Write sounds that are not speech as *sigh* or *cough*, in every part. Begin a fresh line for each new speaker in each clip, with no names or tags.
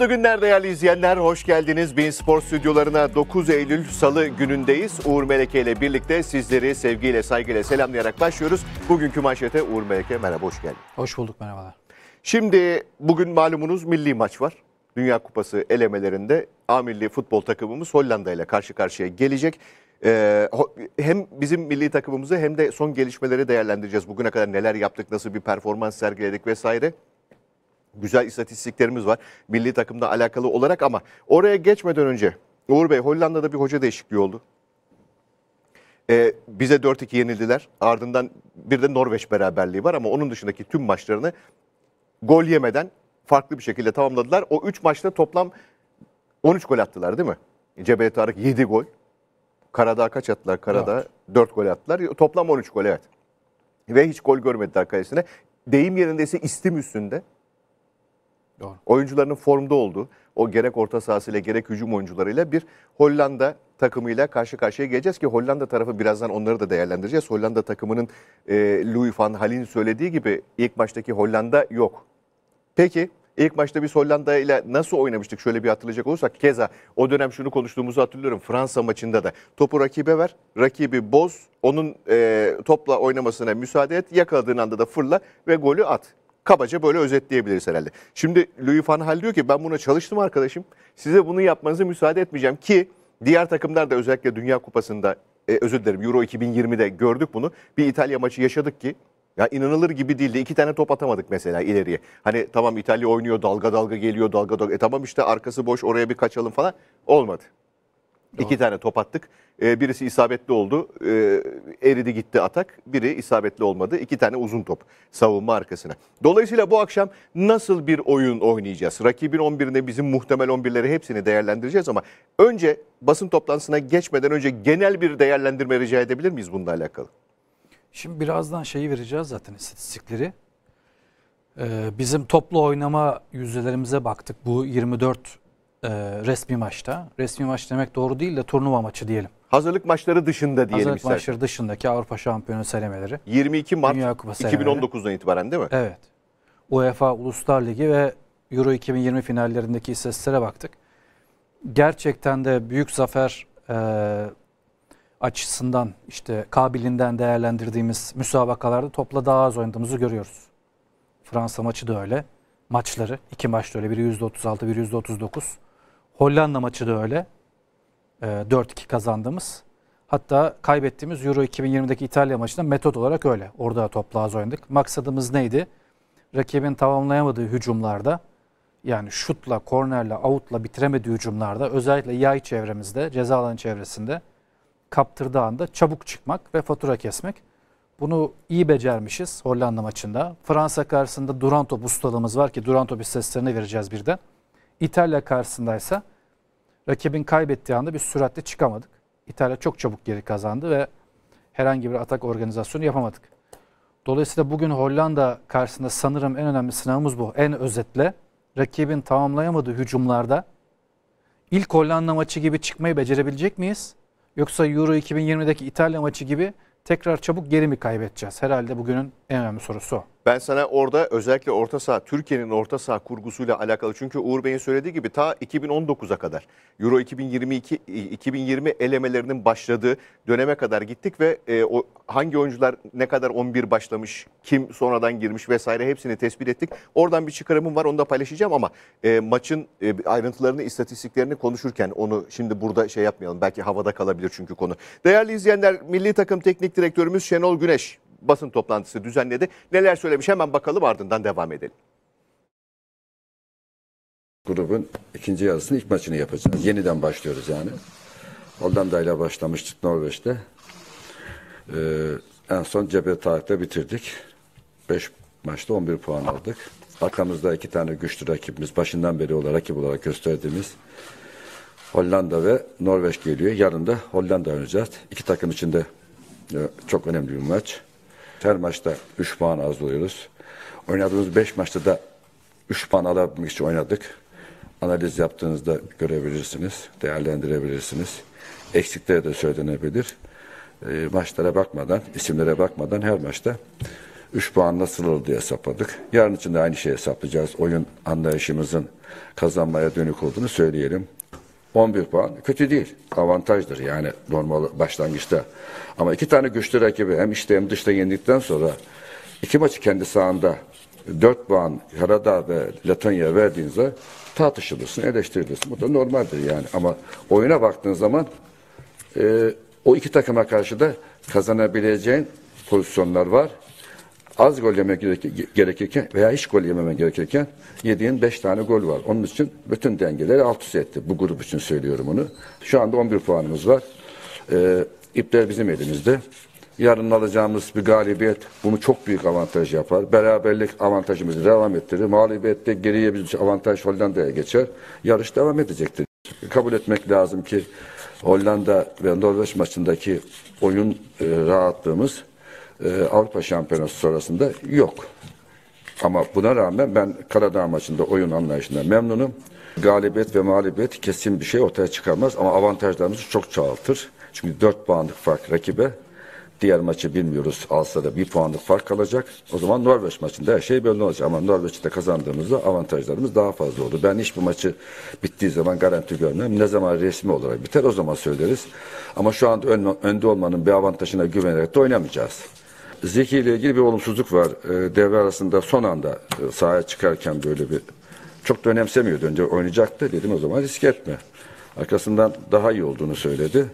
Mutlu günler değerli izleyenler. Hoş geldiniz. Bin Spor stüdyolarına 9 Eylül Salı günündeyiz. Uğur Meleke ile birlikte sizleri sevgiyle, saygıyla selamlayarak başlıyoruz. Bugünkü manşete Uğur Meleke merhaba hoş geldin. Hoş bulduk merhabalar. Şimdi bugün malumunuz milli maç var. Dünya Kupası elemelerinde A milli futbol takımımız Hollanda ile karşı karşıya gelecek. Ee, hem bizim milli takımımızı hem de son gelişmeleri değerlendireceğiz. Bugüne kadar neler yaptık, nasıl bir performans sergiledik vesaire güzel istatistiklerimiz var milli takımla alakalı olarak ama oraya geçmeden önce Uğur Bey Hollanda'da bir hoca değişikliği oldu. Ee, bize 4-2 yenildiler. Ardından bir de Norveç beraberliği var ama onun dışındaki tüm maçlarını gol yemeden farklı bir şekilde tamamladılar. O 3 maçta toplam 13 gol attılar değil mi? Cebel Tarık 7 gol. Karadağ kaç attılar? Karadağ evet. 4 gol attılar. Toplam 13 gol evet. Ve hiç gol görmediler kalesine. Deyim yerinde ise istim üstünde. Doğru. Oyuncularının formda olduğu, o gerek orta sahasıyla gerek hücum oyuncularıyla bir Hollanda takımıyla karşı karşıya geleceğiz ki Hollanda tarafı birazdan onları da değerlendireceğiz. Hollanda takımının e, Louis van Halin söylediği gibi ilk maçtaki Hollanda yok. Peki ilk maçta biz Hollanda ile nasıl oynamıştık şöyle bir hatırlayacak olursak keza o dönem şunu konuştuğumuzu hatırlıyorum Fransa maçında da topu rakibe ver rakibi boz onun e, topla oynamasına müsaade et yakaladığın anda da fırla ve golü at. Kabaca böyle özetleyebiliriz herhalde. Şimdi Louis van Hal diyor ki ben buna çalıştım arkadaşım. Size bunu yapmanıza müsaade etmeyeceğim ki diğer takımlar da özellikle Dünya Kupası'nda e, özür dilerim Euro 2020'de gördük bunu. Bir İtalya maçı yaşadık ki ya inanılır gibi değildi. İki tane top atamadık mesela ileriye. Hani tamam İtalya oynuyor dalga dalga geliyor dalga dalga. E tamam işte arkası boş oraya bir kaçalım falan. Olmadı. Doğru. İki tane top attık. Ee, birisi isabetli oldu. Ee, eridi gitti atak. Biri isabetli olmadı. İki tane uzun top savunma arkasına. Dolayısıyla bu akşam nasıl bir oyun oynayacağız? Rakibin 11'ine bizim muhtemel 11'leri hepsini değerlendireceğiz ama önce basın toplantısına geçmeden önce genel bir değerlendirme rica edebilir miyiz bununla alakalı?
Şimdi
birazdan şeyi vereceğiz zaten istatistikleri. Ee, bizim toplu oynama yüzdelerimize baktık. Bu 24 e, resmi maçta. Resmi maç demek doğru değil de turnuva maçı diyelim.
Hazırlık maçları dışında diyelim Hazırlık istersen. maçları dışındaki
Avrupa Şampiyonu selemeleri.
22 Mart Dünya Kupası 2019'dan itibaren değil mi? Evet.
UEFA Uluslar Ligi ve Euro 2020 finallerindeki istatistiklere baktık. Gerçekten de büyük zafer e, açısından işte kabilinden değerlendirdiğimiz müsabakalarda topla daha az oynadığımızı görüyoruz. Fransa maçı da öyle. Maçları iki maçta öyle biri %36 biri %39. Hollanda maçı da öyle. E, ee, 4-2 kazandığımız. Hatta kaybettiğimiz Euro 2020'deki İtalya maçında metot olarak öyle. Orada topla az oynadık. Maksadımız neydi? Rakibin tamamlayamadığı hücumlarda yani şutla, kornerle, avutla bitiremediği hücumlarda özellikle yay çevremizde, ceza alanı çevresinde kaptırdığında çabuk çıkmak ve fatura kesmek. Bunu iyi becermişiz Hollanda maçında. Fransa karşısında duran top ustalığımız var ki duran top istatistiklerini vereceğiz birden. İtalya karşısındaysa rakibin kaybettiği anda bir süratle çıkamadık. İtalya çok çabuk geri kazandı ve herhangi bir atak organizasyonu yapamadık. Dolayısıyla bugün Hollanda karşısında sanırım en önemli sınavımız bu. En özetle rakibin tamamlayamadığı hücumlarda ilk Hollanda maçı gibi çıkmayı becerebilecek miyiz? Yoksa Euro 2020'deki İtalya maçı gibi tekrar çabuk geri mi kaybedeceğiz? Herhalde bugünün en önemli sorusu o.
Ben sana orada özellikle orta saha, Türkiye'nin orta saha kurgusuyla alakalı. Çünkü Uğur Bey'in söylediği gibi ta 2019'a kadar Euro 2022 2020 elemelerinin başladığı döneme kadar gittik ve e, o hangi oyuncular ne kadar 11 başlamış, kim sonradan girmiş vesaire hepsini tespit ettik. Oradan bir çıkarımım var onu da paylaşacağım ama e, maçın e, ayrıntılarını, istatistiklerini konuşurken onu şimdi burada şey yapmayalım. Belki havada kalabilir çünkü konu. Değerli izleyenler, Milli Takım Teknik Direktörümüz Şenol Güneş basın toplantısı düzenledi. Neler söylemiş hemen bakalım ardından devam edelim.
Grubun ikinci yarısını ilk maçını yapacağız. Yeniden başlıyoruz yani. Hollanda ile başlamıştık Norveç'te. Ee, en son Cebe Tarık'ta bitirdik. 5 maçta 11 puan aldık. Arkamızda iki tane güçlü rakibimiz, başından beri olarak rakip olarak gösterdiğimiz Hollanda ve Norveç geliyor. Yarın da Hollanda oynayacağız. İki takım için de e, çok önemli bir maç. Her maçta 3 puan az oluyoruz. Oynadığımız 5 maçta da 3 puan alabilmek için oynadık. Analiz yaptığınızda görebilirsiniz, değerlendirebilirsiniz. Eksikleri de söylenebilir. E, maçlara bakmadan, isimlere bakmadan her maçta 3 puan nasıl olur diye hesapladık. Yarın için de aynı şeyi hesaplayacağız. Oyun anlayışımızın kazanmaya dönük olduğunu söyleyelim. 11 puan kötü değil. Avantajdır yani normal başlangıçta. Ama iki tane güçlü rakibi hem içte hem dışta yendikten sonra iki maçı kendi sahanda 4 puan Karadağ ve Latonya verdiğinizde tartışılırsın, eleştirilirsin. Bu da normaldir yani. Ama oyuna baktığın zaman e, o iki takıma karşı da kazanabileceğin pozisyonlar var az gol yemek gerekirken veya hiç gol yememen gerekirken yediğin 5 tane gol var. Onun için bütün dengeleri alt üst etti. Bu grup için söylüyorum onu. Şu anda 11 puanımız var. Ee, ipler bizim elimizde. Yarın alacağımız bir galibiyet bunu çok büyük avantaj yapar. Beraberlik avantajımızı devam ettirir. Mağlubiyette geriye bir avantaj Hollanda'ya geçer. Yarış devam edecektir. Kabul etmek lazım ki Hollanda ve Norveç maçındaki oyun e, rahatlığımız e, Avrupa Şampiyonası sonrasında yok. Ama buna rağmen ben Karadağ maçında oyun anlayışına memnunum. Galibiyet ve mağlubiyet kesin bir şey ortaya çıkarmaz ama avantajlarımızı çok çoğaltır. Çünkü 4 puanlık fark rakibe. Diğer maçı bilmiyoruz. Alsa da 1 puanlık fark kalacak. O zaman Norveç maçında her şey belli olacak. Ama Norveç'te kazandığımızda avantajlarımız daha fazla oldu. Ben hiçbir maçı bittiği zaman garanti görmem. Ne zaman resmi olarak biter o zaman söyleriz. Ama şu anda ön, önde olmanın bir avantajına güvenerek de oynamayacağız. Zeki ile ilgili bir olumsuzluk var. E, devre arasında son anda e, sahaya çıkarken böyle bir çok da önemsemiyordu. Önce oynayacaktı. Dedim o zaman risk etme. Arkasından daha iyi olduğunu söyledi.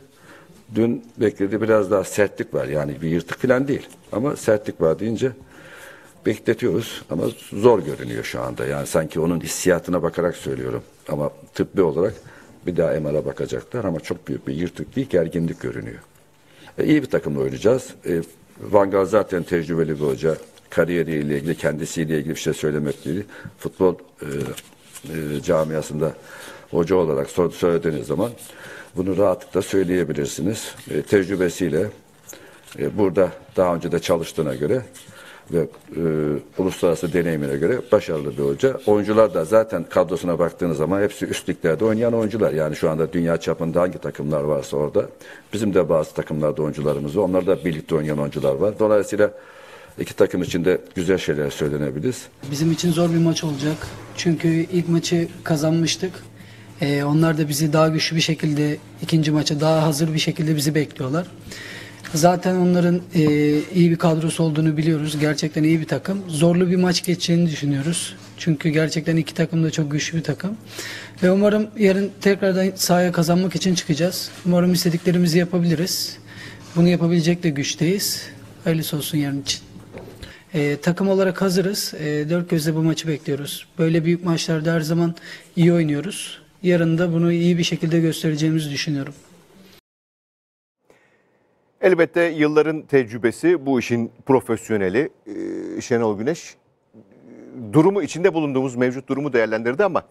Dün bekledi biraz daha sertlik var. Yani bir yırtık falan değil. Ama sertlik var deyince bekletiyoruz ama zor görünüyor şu anda. Yani sanki onun hissiyatına bakarak söylüyorum. Ama tıbbi olarak bir daha MR'a bakacaklar ama çok büyük bir yırtık değil gerginlik görünüyor. E, iyi bir takımla oynayacağız. E, Van Gaal zaten tecrübeli bir hoca. Kariyeriyle ilgili, kendisiyle ilgili bir şey söylemek değil. Futbol e, e, camiasında hoca olarak söylediğiniz zaman bunu rahatlıkla söyleyebilirsiniz. E, tecrübesiyle e, burada daha önce de çalıştığına göre ve e, uluslararası deneyimine göre başarılı bir hoca. Oyuncular da zaten kadrosuna baktığınız zaman hepsi üst liglerde oynayan oyuncular. Yani şu anda dünya çapında hangi takımlar varsa orada. Bizim de bazı takımlarda oyuncularımız var. Onlar da birlikte oynayan oyuncular var. Dolayısıyla iki takım için de güzel şeyler söylenebiliriz.
Bizim için zor bir maç olacak. Çünkü ilk maçı kazanmıştık. Ee, onlar da bizi daha güçlü bir şekilde ikinci maça daha hazır bir şekilde bizi bekliyorlar. Zaten onların e, iyi bir kadrosu olduğunu biliyoruz. Gerçekten iyi bir takım. Zorlu bir maç geçeceğini düşünüyoruz. Çünkü gerçekten iki takım da çok güçlü bir takım. Ve umarım yarın tekrardan sahaya kazanmak için çıkacağız. Umarım istediklerimizi yapabiliriz. Bunu yapabilecek de güçteyiz. Hayırlısı olsun yarın için. E, takım olarak hazırız. E, dört gözle bu maçı bekliyoruz. Böyle büyük maçlarda her zaman iyi oynuyoruz. Yarın da bunu iyi bir şekilde göstereceğimizi düşünüyorum.
Elbette yılların tecrübesi, bu işin profesyoneli ee, Şenol Güneş e, durumu içinde bulunduğumuz mevcut durumu değerlendirdi ama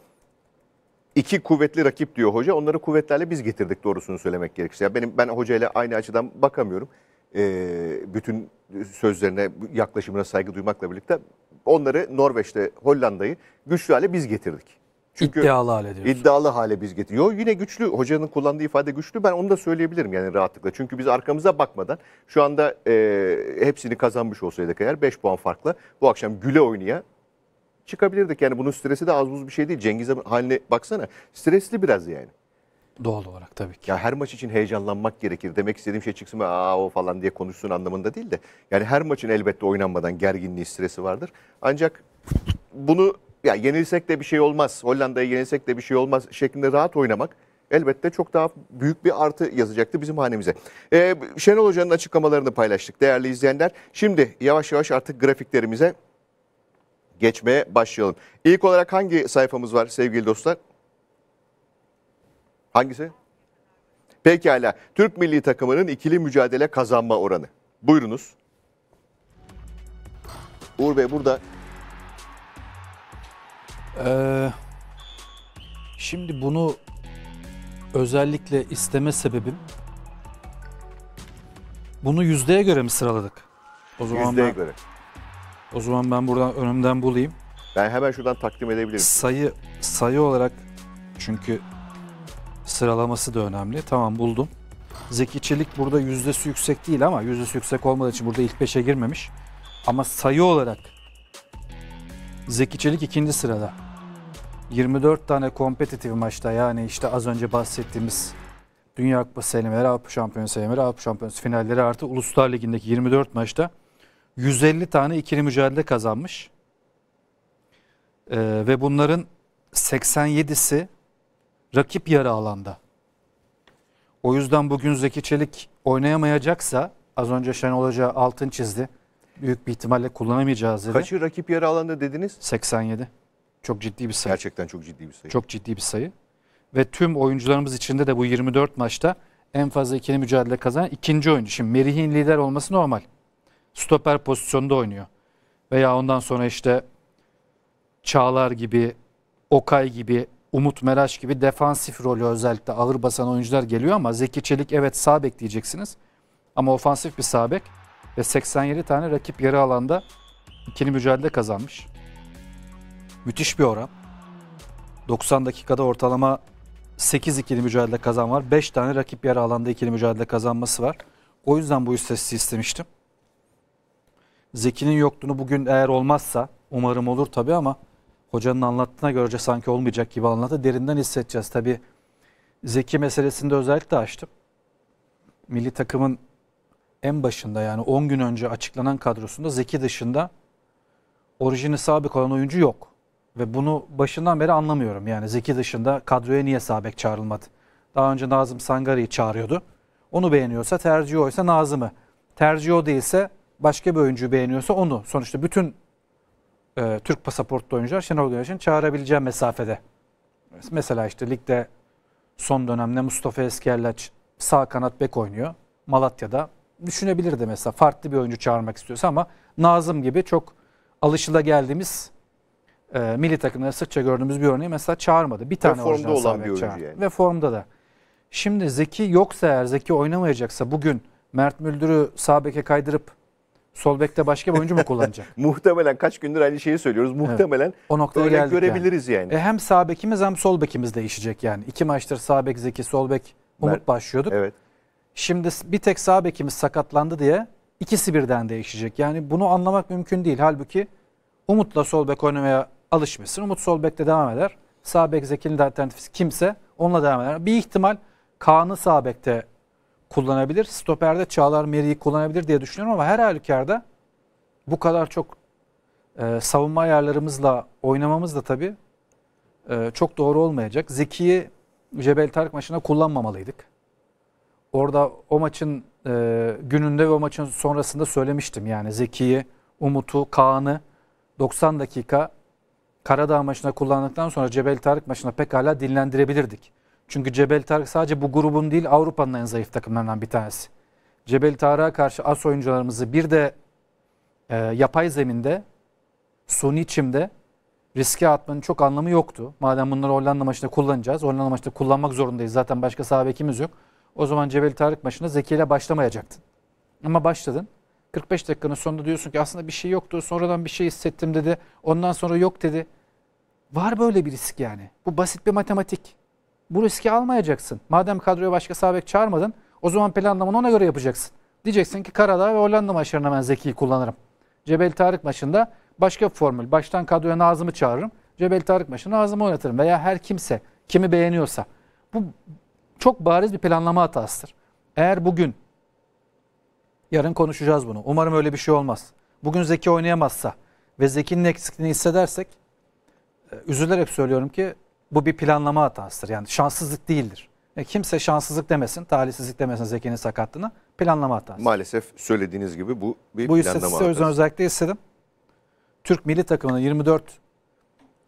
iki kuvvetli rakip diyor hoca. Onları kuvvetlerle biz getirdik doğrusunu söylemek gerekirse. Yani benim ben hoca ile aynı açıdan bakamıyorum. Ee, bütün sözlerine, yaklaşımına saygı duymakla birlikte onları Norveç'te Hollanda'yı güçlü hale biz getirdik.
Çünkü iddialı hale
diyorsun. İddialı hale biz getiriyor. Yine güçlü hocanın kullandığı ifade güçlü. Ben onu da söyleyebilirim yani rahatlıkla. Çünkü biz arkamıza bakmadan şu anda e, hepsini kazanmış olsaydık eğer 5 puan farkla bu akşam güle oynaya çıkabilirdik. Yani bunun stresi de az buz bir şey değil. Cengiz'e haline baksana. Stresli biraz yani. Doğal olarak tabii ki. Ya her maç için heyecanlanmak gerekir. Demek istediğim şey çıksın ve aa o falan diye konuşsun anlamında değil de. Yani her maçın elbette oynanmadan gerginliği, stresi vardır. Ancak bunu ya yenilsek de bir şey olmaz, Hollanda'ya yenilsek de bir şey olmaz şeklinde rahat oynamak elbette çok daha büyük bir artı yazacaktı bizim hanemize. Ee, Şenol Hoca'nın açıklamalarını paylaştık değerli izleyenler. Şimdi yavaş yavaş artık grafiklerimize geçmeye başlayalım. İlk olarak hangi sayfamız var sevgili dostlar? Hangisi? Pekala. Türk milli takımının ikili mücadele kazanma oranı. Buyurunuz. Uğur Bey burada
ee, şimdi bunu özellikle isteme sebebim bunu yüzdeye göre mi sıraladık? O zaman Yüzdeye ben, göre. O zaman ben buradan önümden bulayım.
Ben hemen şuradan takdim edebilirim. Sayı
sayı olarak çünkü sıralaması da önemli. Tamam buldum. Zeki Çelik burada yüzdesi yüksek değil ama yüzdesi yüksek olmadığı için burada ilk 5'e girmemiş. Ama sayı olarak Zeki Çelik ikinci sırada. 24 tane kompetitif maçta yani işte az önce bahsettiğimiz Dünya Kupası elemeleri, Avrupa Şampiyonası elemeleri, Avrupa Şampiyonası finalleri artı Uluslar Ligi'ndeki 24 maçta 150 tane ikili mücadele kazanmış. Ee, ve bunların 87'si rakip yarı alanda. O yüzden bugün Zeki Çelik oynayamayacaksa az önce Şenol Hoca altın çizdi
büyük bir ihtimalle kullanamayacağız dedi. Kaçı rakip yarı alanda dediniz? 87. Çok ciddi bir sayı. Gerçekten çok ciddi bir sayı. Çok ciddi bir sayı.
Ve tüm oyuncularımız içinde de bu 24 maçta en fazla ikili mücadele kazanan ikinci oyuncu. Şimdi Merih'in lider olması normal. Stoper pozisyonunda oynuyor. Veya ondan sonra işte Çağlar gibi, Okay gibi, Umut Meraş gibi defansif rolü özellikle ağır basan oyuncular geliyor ama Zeki Çelik evet sağ diyeceksiniz. Ama ofansif bir sağ bek ve 87 tane rakip yarı alanda ikili mücadele kazanmış. Müthiş bir oran. 90 dakikada ortalama 8 ikili mücadele kazan var. 5 tane rakip yarı alanda ikili mücadele kazanması var. O yüzden bu istatistiği istemiştim. Zeki'nin yokluğunu bugün eğer olmazsa umarım olur tabii ama hocanın anlattığına görece sanki olmayacak gibi anlattı. Derinden hissedeceğiz tabii. Zeki meselesini de özellikle açtım. Milli takımın en başında yani 10 gün önce açıklanan kadrosunda Zeki dışında orijini sabit olan oyuncu yok. Ve bunu başından beri anlamıyorum. Yani Zeki dışında kadroya niye sabek çağrılmadı? Daha önce Nazım Sangari'yi çağırıyordu. Onu beğeniyorsa tercih oysa Nazım'ı. tercih o değilse başka bir oyuncuyu beğeniyorsa onu. Sonuçta bütün e, Türk pasaportlu oyuncular Şenol Güneş'in çağırabileceği mesafede. Mesela işte ligde son dönemde Mustafa Eskerlaç sağ kanat bek oynuyor. Malatya'da düşünebilirdi mesela farklı bir oyuncu çağırmak istiyorsa ama Nazım gibi çok alışılageldiğimiz e, milli takımda sıkça gördüğümüz bir örneği mesela çağırmadı. Bir tane Ve formda olan bir oyuncu yani. Ve formda da. Şimdi Zeki yoksa eğer Zeki oynamayacaksa bugün Mert Müldür'ü sağ beke kaydırıp sol bekte başka bir oyuncu mu kullanacak?
*laughs* Muhtemelen kaç gündür aynı şeyi söylüyoruz. Muhtemelen evet, o noktaya örnek görebiliriz yani. yani. E,
hem sağ bekimiz hem sol bekimiz değişecek yani. İki maçtır sağ bek Zeki, sol bek Umut Mert, başlıyorduk. Evet. Şimdi bir tek sağ bekimiz sakatlandı diye ikisi birden değişecek. Yani bunu anlamak mümkün değil. Halbuki Umut'la sol bek oynamaya alışmışsın. Umut sol bekte devam eder. Sağ bek Zeki'nin de alternatifi kimse onunla devam eder. Bir ihtimal Kaan'ı sağ bekte kullanabilir. Stoperde Çağlar Meri'yi kullanabilir diye düşünüyorum ama her halükarda bu kadar çok e, savunma ayarlarımızla oynamamız da tabii e, çok doğru olmayacak. Zeki'yi Cebel Tarık maçına kullanmamalıydık orada o maçın e, gününde ve o maçın sonrasında söylemiştim. Yani Zeki'yi, Umut'u, Kaan'ı 90 dakika Karadağ maçına kullandıktan sonra Cebel Tarık maçına pekala dinlendirebilirdik. Çünkü Cebel Tarık sadece bu grubun değil Avrupa'nın en zayıf takımlarından bir tanesi. Cebel Tarık'a karşı as oyuncularımızı bir de e, yapay zeminde, suni çimde riske atmanın çok anlamı yoktu. Madem bunları Hollanda maçında kullanacağız, Hollanda maçında kullanmak zorundayız. Zaten başka sahibimiz yok. O zaman Cebel Tarık maçında zekiyle başlamayacaktın. Ama başladın. 45 dakikanın sonunda diyorsun ki aslında bir şey yoktu. Sonradan bir şey hissettim dedi. Ondan sonra yok dedi. Var böyle bir risk yani. Bu basit bir matematik. Bu riski almayacaksın. Madem kadroya başka sabek çağırmadın o zaman planlamanı ona göre yapacaksın. Diyeceksin ki Karadağ ve Hollanda maçlarına ben Zeki'yi kullanırım. Cebel Tarık maçında başka bir formül. Baştan kadroya Nazım'ı çağırırım. Cebel Tarık maçında Nazım'ı oynatırım. Veya her kimse kimi beğeniyorsa. Bu çok bariz bir planlama hatasıdır. Eğer bugün, yarın konuşacağız bunu. Umarım öyle bir şey olmaz. Bugün Zeki oynayamazsa ve Zeki'nin eksikliğini hissedersek, e, üzülerek söylüyorum ki bu bir planlama hatasıdır. Yani şanssızlık değildir. E kimse şanssızlık demesin, talihsizlik demesin Zeki'nin sakatlığına. Planlama hatası.
Maalesef söylediğiniz gibi bu bir bu planlama hatası. Bu yüzden
özellikle istedim. Türk milli takımının 24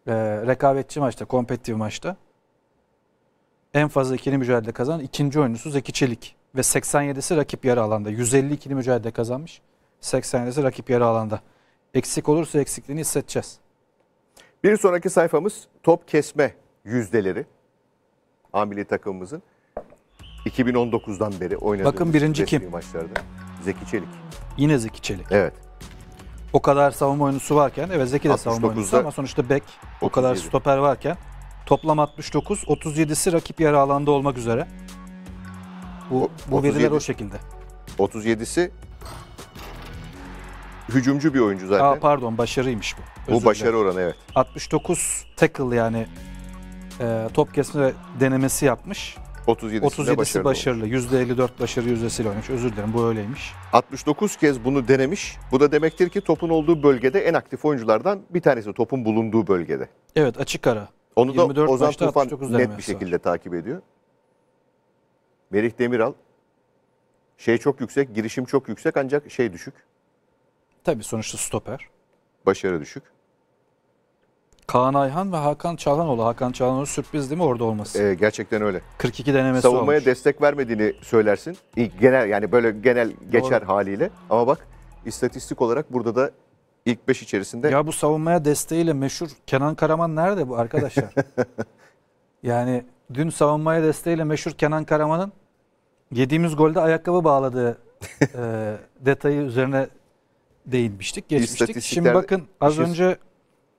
e, rekabetçi maçta, kompetitif maçta en fazla ikili mücadele kazanan ikinci oyuncusu Zeki Çelik ve 87'si rakip yarı alanda. 152 ikili mücadele kazanmış. 87'si rakip yarı
alanda. Eksik olursa eksikliğini hissedeceğiz. Bir sonraki sayfamız top kesme yüzdeleri. Amili takımımızın 2019'dan beri oynadığı Bakın birinci kim? maçlarda. Zeki Çelik. Yine Zeki Çelik. Evet.
O kadar savunma oyuncusu varken evet Zeki de savunma oyuncusu ama sonuçta bek o kadar stoper varken Toplam 69, 37'si rakip yarı alanda olmak üzere. Bu, bu 37. veriler o şekilde.
37'si hücumcu bir oyuncu zaten. Aa,
pardon başarıymış bu. Özür bu başarı oranı evet. 69 tackle yani e, top kesme denemesi yapmış. 37'si, 37'si başarılı. başarılı. Olmuş. %54 başarı yüzdesiyle oynamış. Özür dilerim bu öyleymiş.
69 kez bunu denemiş. Bu da demektir ki topun olduğu bölgede en aktif oyunculardan bir tanesi. Topun bulunduğu bölgede.
Evet açık ara. Onu da Ozan maçta Tufan net bir şekilde
takip ediyor. Merih Demiral şey çok yüksek, girişim çok yüksek ancak şey düşük, Tabii
sonuçta stoper. başarı düşük. Kaan Ayhan ve Hakan Çalhanoğlu. Hakan Çalhanoğlu sürpriz değil mi orada olması?
Ee, gerçekten öyle.
42 denemesi Savunmaya olmuş.
destek vermediğini söylersin. genel yani böyle genel geçer haliyle. Ama bak istatistik olarak burada da ilk 5 içerisinde. Ya
bu savunmaya desteğiyle meşhur Kenan Karaman nerede bu arkadaşlar?
*laughs*
yani dün savunmaya desteğiyle meşhur Kenan Karaman'ın yediğimiz golde ayakkabı bağladığı *laughs* e, detayı üzerine değinmiştik,
geçmiştik. Şimdi bakın az şey...
önce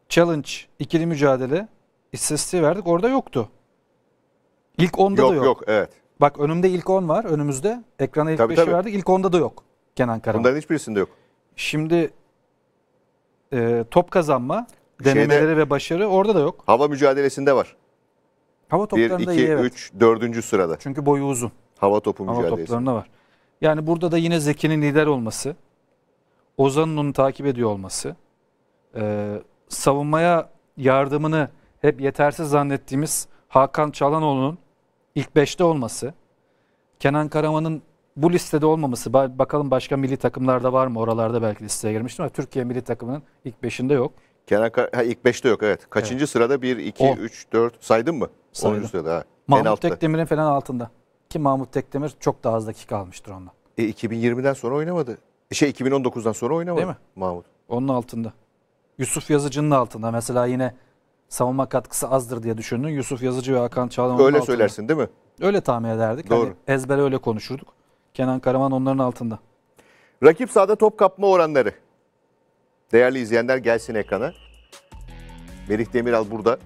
challenge, ikili mücadele istatistiği verdik. Orada yoktu. İlk 10'da yok, da yok. Yok, evet. Bak önümde ilk 10 var, önümüzde. Ekrana ilk 5'i verdik. İlk 10'da da yok Kenan Karaman. Bunların hiçbirisinde yok. Şimdi e, top kazanma denemeleri Şeyde, ve başarı orada da yok.
Hava mücadelesinde var.
Hava toplarında 1, 2, iyi evet. 3,
4. sırada. Çünkü boyu uzun. Hava topu hava mücadelesi. Hava toplarında
var. Yani burada da yine Zeki'nin lider olması, Ozan'ın onu takip ediyor olması, e, savunmaya yardımını hep yetersiz zannettiğimiz Hakan Çalanoğlu'nun ilk 5'te olması, Kenan Karaman'ın bu listede olmaması bakalım başka milli takımlarda var mı? Oralarda belki listeye girmiştim ama Türkiye milli takımının ilk
beşinde yok. Kenan Kar ha, ilk beşte yok evet. Kaçıncı evet. sırada? 1, 2, 3, 4 saydın mı? Saydım. 10. sırada. Ha. Mahmut
Tekdemir'in falan altında. Ki Mahmut Tekdemir çok daha az dakika almıştır onda.
E, 2020'den sonra oynamadı. E, şey 2019'dan sonra oynamadı. Değil mi? Mahmut.
Onun altında. Yusuf Yazıcı'nın altında. Mesela yine savunma katkısı azdır diye düşündün. Yusuf Yazıcı ve Hakan Çağlan Öyle söylersin değil mi? Öyle tahmin ederdik. Hani Doğru. Hani ezbere öyle konuşurduk. Kenan Karaman onların altında.
Rakip sahada top kapma oranları. Değerli izleyenler gelsin ekrana. Merih Demiral burada.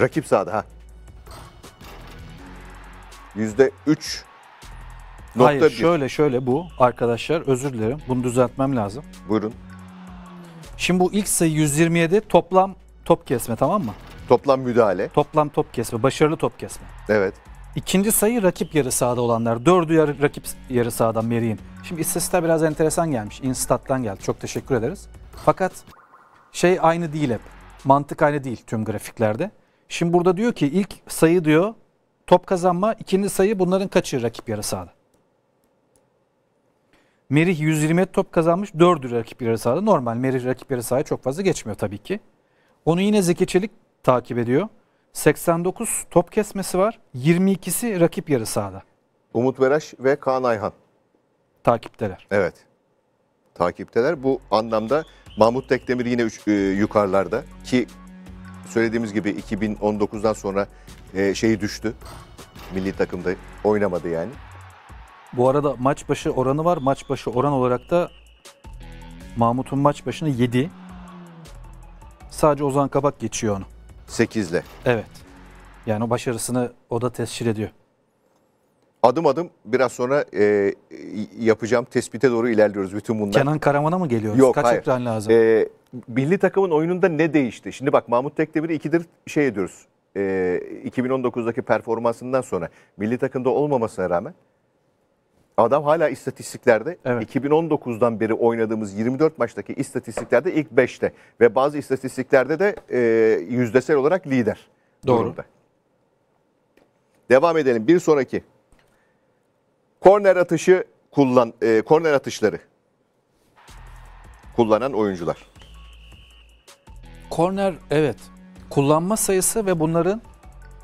Rakip sahada ha. Yüzde üç. Hayır bir. şöyle
şöyle bu arkadaşlar özür dilerim bunu düzeltmem lazım. Buyurun. Şimdi bu ilk sayı 127 toplam top kesme tamam mı? Toplam müdahale. Toplam top kesme başarılı top kesme. Evet. İkinci sayı rakip yarı sahada olanlar. Dördü yarı, rakip yarı sahadan Meri'in. Şimdi istatistikler biraz enteresan gelmiş. Instat'tan geldi. Çok teşekkür ederiz. Fakat şey aynı değil hep. Mantık aynı değil tüm grafiklerde. Şimdi burada diyor ki ilk sayı diyor top kazanma. ikinci sayı bunların kaçı rakip yarı sahada. Merih 120 top kazanmış. dördü rakip yarı sahada. Normal Merih rakip yarı sahaya çok fazla geçmiyor tabii ki. Onu yine Zeki Çelik takip ediyor. 89 top kesmesi var. 22'si rakip
yarı sahada. Umut Beraş ve Kaan Ayhan. Takipteler. Evet. Takipteler. Bu anlamda Mahmut Tekdemir yine üç, e, yukarılarda ki söylediğimiz gibi 2019'dan sonra e, şeyi düştü. Milli takımda oynamadı yani.
Bu arada maç başı oranı var. Maç başı oran olarak da Mahmut'un maç başına 7. Sadece Ozan Kabak geçiyor onu. 8'le. Evet. Yani o başarısını o da tescil ediyor.
Adım adım biraz sonra e, e yapacağım tespite doğru ilerliyoruz bütün bunlar. Kenan
Karaman'a mı geliyoruz? Yok Kaç ekran
lazım? E, milli takımın oyununda ne değişti? Şimdi bak Mahmut Tekdemir'i ikidir şey ediyoruz. E, 2019'daki performansından sonra milli takımda olmamasına rağmen Adam hala istatistiklerde evet. 2019'dan beri oynadığımız 24 maçtaki istatistiklerde ilk 5'te ve bazı istatistiklerde de e, yüzdesel olarak lider. Doğru. Durumda. Devam edelim bir sonraki. Korner atışı kullan e, korner atışları kullanan oyuncular.
Korner evet. Kullanma sayısı ve bunların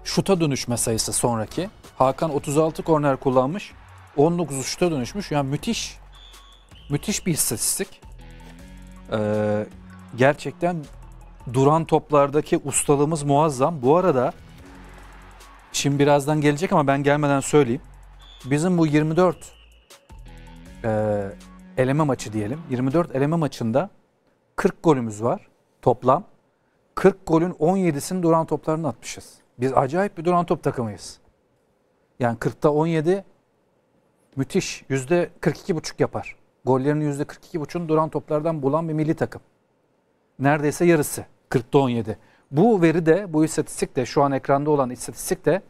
şuta dönüşme sayısı sonraki. Hakan 36 korner kullanmış. 19 uçta dönüşmüş. Yani müthiş. Müthiş bir istatistik. Ee, gerçekten duran toplardaki ustalığımız muazzam. Bu arada şimdi birazdan gelecek ama ben gelmeden söyleyeyim. Bizim bu 24 e, eleme maçı diyelim. 24 eleme maçında 40 golümüz var toplam. 40 golün 17'sini duran toplarını atmışız. Biz acayip bir duran top takımıyız. Yani 40'ta 17 Müthiş. Yüzde 42,5 yapar. Golleri'nin yüzde 42,5'un duran toplardan bulan bir milli takım. Neredeyse yarısı. 40'ta 17. Bu veri de, bu istatistik de, şu an ekranda olan istatistik de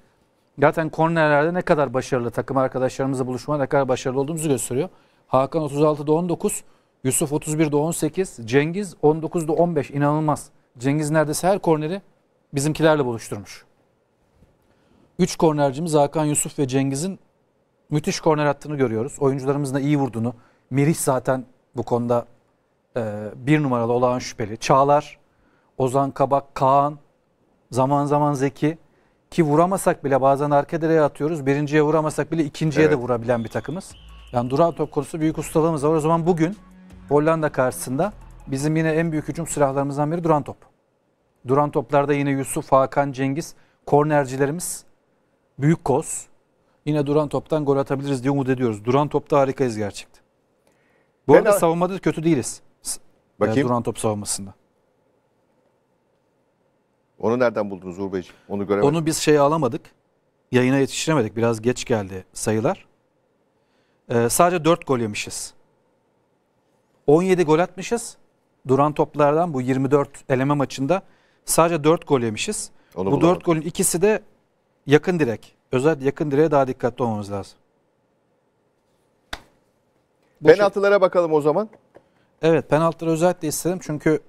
zaten kornerlerde ne kadar başarılı takım arkadaşlarımızla buluşma ne kadar başarılı olduğumuzu gösteriyor. Hakan 36'da 19, Yusuf 31'de 18, Cengiz 19'da 15. İnanılmaz. Cengiz neredeyse her korneri bizimkilerle buluşturmuş. 3 kornercimiz Hakan Yusuf ve Cengiz'in müthiş korner attığını görüyoruz. Oyuncularımızın da iyi vurduğunu. Meriç zaten bu konuda e, bir numaralı olağan şüpheli. Çağlar, Ozan Kabak, Kaan, zaman zaman Zeki ki vuramasak bile bazen arka direğe atıyoruz. Birinciye vuramasak bile ikinciye evet. de vurabilen bir takımız. Yani duran top konusu büyük ustalığımız var. O zaman bugün Hollanda karşısında bizim yine en büyük hücum silahlarımızdan biri duran top. Duran toplarda yine Yusuf, Hakan, Cengiz, kornercilerimiz, Büyük Koz, yine duran toptan gol atabiliriz diye umut ediyoruz. Duran topta harikayız gerçekten. Bu arada savunmada kötü değiliz. Bakayım. Yani duran top savunmasında.
Onu nereden buldunuz Uğur Beyciğim? Onu göremedim. Onu biz şeye alamadık. Yayına yetiştiremedik. Biraz
geç geldi sayılar. Ee, sadece 4 gol yemişiz. 17 gol atmışız. Duran toplardan bu 24 eleme maçında sadece 4 gol yemişiz. Onu bu bulamadım. 4 golün ikisi de yakın direk özel yakın direğe daha dikkatli olmamız lazım.
Bu Penaltılara şey. bakalım o zaman.
Evet penaltıları özellikle istedim çünkü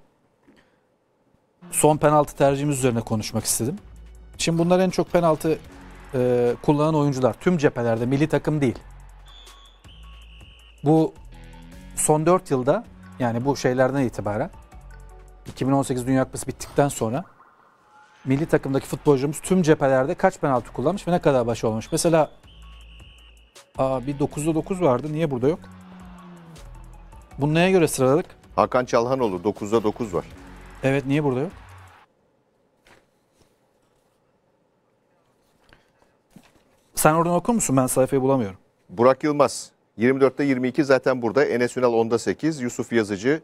son penaltı tercihimiz üzerine konuşmak istedim. Şimdi bunlar en çok penaltı e, kullanan oyuncular. Tüm cephelerde milli takım değil. Bu son 4 yılda yani bu şeylerden itibaren 2018 Dünya Kupası bittikten sonra milli takımdaki futbolcumuz tüm cephelerde kaç penaltı kullanmış ve ne kadar başı olmuş. Mesela aa, bir 9'da 9 vardı. Niye burada yok?
Bunu neye göre sıraladık? Hakan Çalhan olur. 9'da 9 var. Evet niye burada yok? Sen oradan
okur musun? Ben sayfayı bulamıyorum.
Burak Yılmaz 24'te 22 zaten burada. Enes Ünal 10'da 8. Yusuf Yazıcı,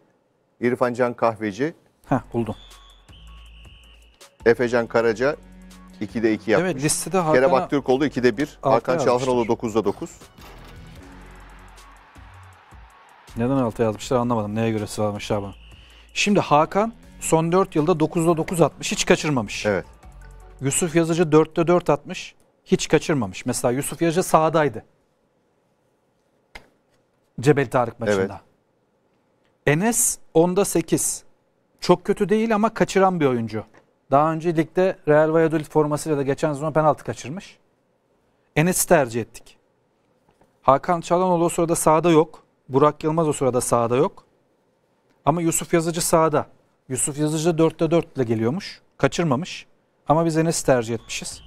İrfan Can Kahveci. Heh buldum. Efecan Karaca 2'de 2 yapmış. Evet listede Hakan Kerem Aktürkoğlu 2'de 1. Hakan Çalhanoğlu 9'da 9.
Neden altı yazmışlar anlamadım. Neye göre sıralamışlar bunu? Şimdi Hakan son 4 yılda 9'da 9 atmış. Hiç kaçırmamış. Evet. Yusuf Yazıcı 4'te 4 atmış. Hiç kaçırmamış. Mesela Yusuf Yazıcı sahadaydı. Cebel Tarık maçında. Evet. Enes 10'da 8. Çok kötü değil ama kaçıran bir oyuncu. Daha önce ligde Real Valladolid formasıyla da geçen sezon penaltı kaçırmış. Enes'i tercih ettik. Hakan Çalanoğlu o sırada sahada yok. Burak Yılmaz o sırada sahada yok. Ama Yusuf Yazıcı sahada. Yusuf Yazıcı 4'te 4 ile geliyormuş. Kaçırmamış. Ama biz Enes'i tercih etmişiz.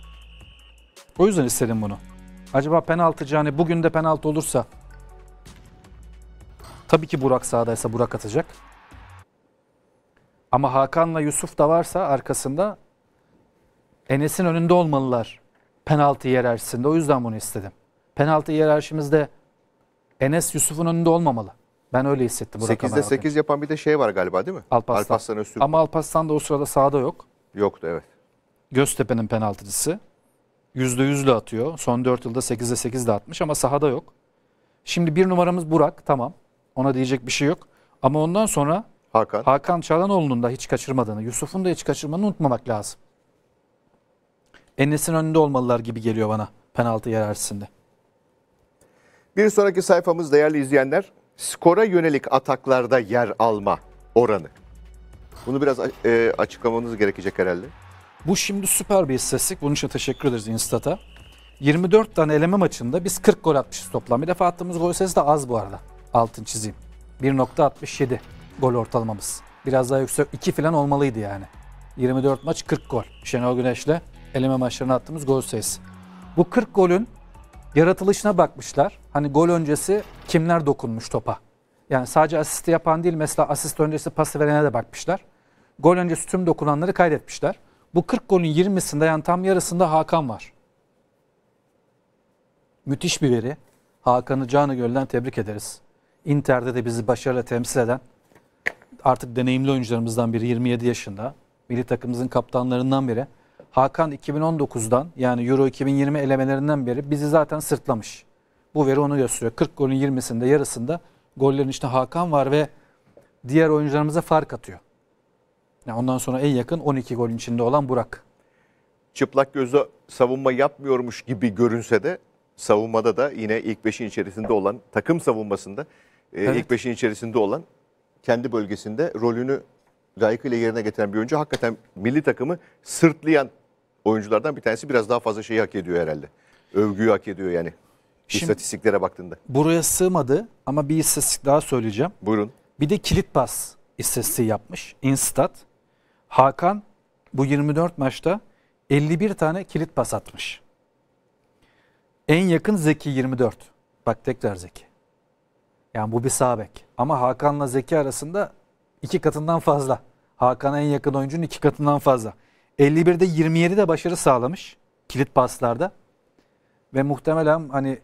O yüzden istedim bunu. Acaba penaltıcı hani bugün de penaltı olursa Tabii ki Burak sağdaysa Burak atacak. Ama Hakan'la Yusuf da varsa arkasında Enes'in önünde olmalılar penaltı yerarşisinde. O yüzden bunu istedim. Penaltı yerarşimizde Enes Yusuf'un önünde olmamalı. Ben öyle hissettim. 8'de 8
yapan bir de şey var galiba değil mi? Alparslan. Alparslan Öztürk.
Ama Alparslan da o sırada sahada yok. Yoktu evet. Göztepe'nin penaltıcısı. yüzle atıyor. Son 4 yılda 8'de 8 de atmış ama sahada yok. Şimdi bir numaramız Burak. Tamam. Ona diyecek bir şey yok. Ama ondan sonra Hakan. Hakan Çalanoğlu'nun da hiç kaçırmadığını, Yusuf'un da hiç kaçırmadığını unutmamak lazım. Enes'in önünde olmalılar gibi geliyor bana penaltı yerarşisinde.
Bir sonraki sayfamız değerli izleyenler skora yönelik ataklarda yer alma oranı. Bunu biraz e, açıklamanız gerekecek herhalde.
Bu şimdi süper bir istatistik. Bunun için teşekkür ederiz Instat'a. 24 tane eleme maçında biz 40 gol atmışız toplam. Bir defa attığımız gol sayısı da az bu arada. Altın çizeyim. 1.67 gol ortalamamız. Biraz daha yüksek 2 falan olmalıydı yani. 24 maç 40 gol. Şenol Güneş'le eleme maçlarına attığımız gol sayısı. Bu 40 golün yaratılışına bakmışlar. Hani gol öncesi kimler dokunmuş topa? Yani sadece asisti yapan değil mesela asist öncesi pası verene de bakmışlar. Gol öncesi tüm dokunanları kaydetmişler. Bu 40 golün 20'sinde yani tam yarısında Hakan var. Müthiş bir veri. Hakan'ı canı gönülden tebrik ederiz. Inter'de de bizi başarıyla temsil eden artık deneyimli oyuncularımızdan biri 27 yaşında. Milli takımımızın kaptanlarından biri. Hakan 2019'dan yani Euro 2020 elemelerinden beri bizi zaten sırtlamış. Bu veri onu gösteriyor. 40 golün 20'sinde yarısında gollerin içinde Hakan var ve diğer oyuncularımıza fark atıyor. Yani ondan sonra en yakın 12 golün içinde olan Burak.
Çıplak gözle savunma yapmıyormuş gibi görünse de savunmada da yine ilk beşin içerisinde olan takım savunmasında e, evet. ilk beşin içerisinde olan kendi bölgesinde rolünü layıkıyla yerine getiren bir oyuncu. Hakikaten milli takımı sırtlayan oyunculardan bir tanesi biraz daha fazla şeyi hak ediyor herhalde. Övgüyü hak ediyor yani. Şimdi, istatistiklere baktığında.
Buraya sığmadı ama bir istatistik daha söyleyeceğim. Buyurun. Bir de kilit pas istatistiği yapmış. Instat. Hakan bu 24 maçta 51 tane kilit pas atmış. En yakın Zeki 24. Bak tekrar Zeki. Yani bu bir sabek Ama Hakan'la Zeki arasında iki katından fazla. Hakan'a en yakın oyuncunun iki katından fazla. 51'de 27 de başarı sağlamış kilit paslarda. Ve muhtemelen hani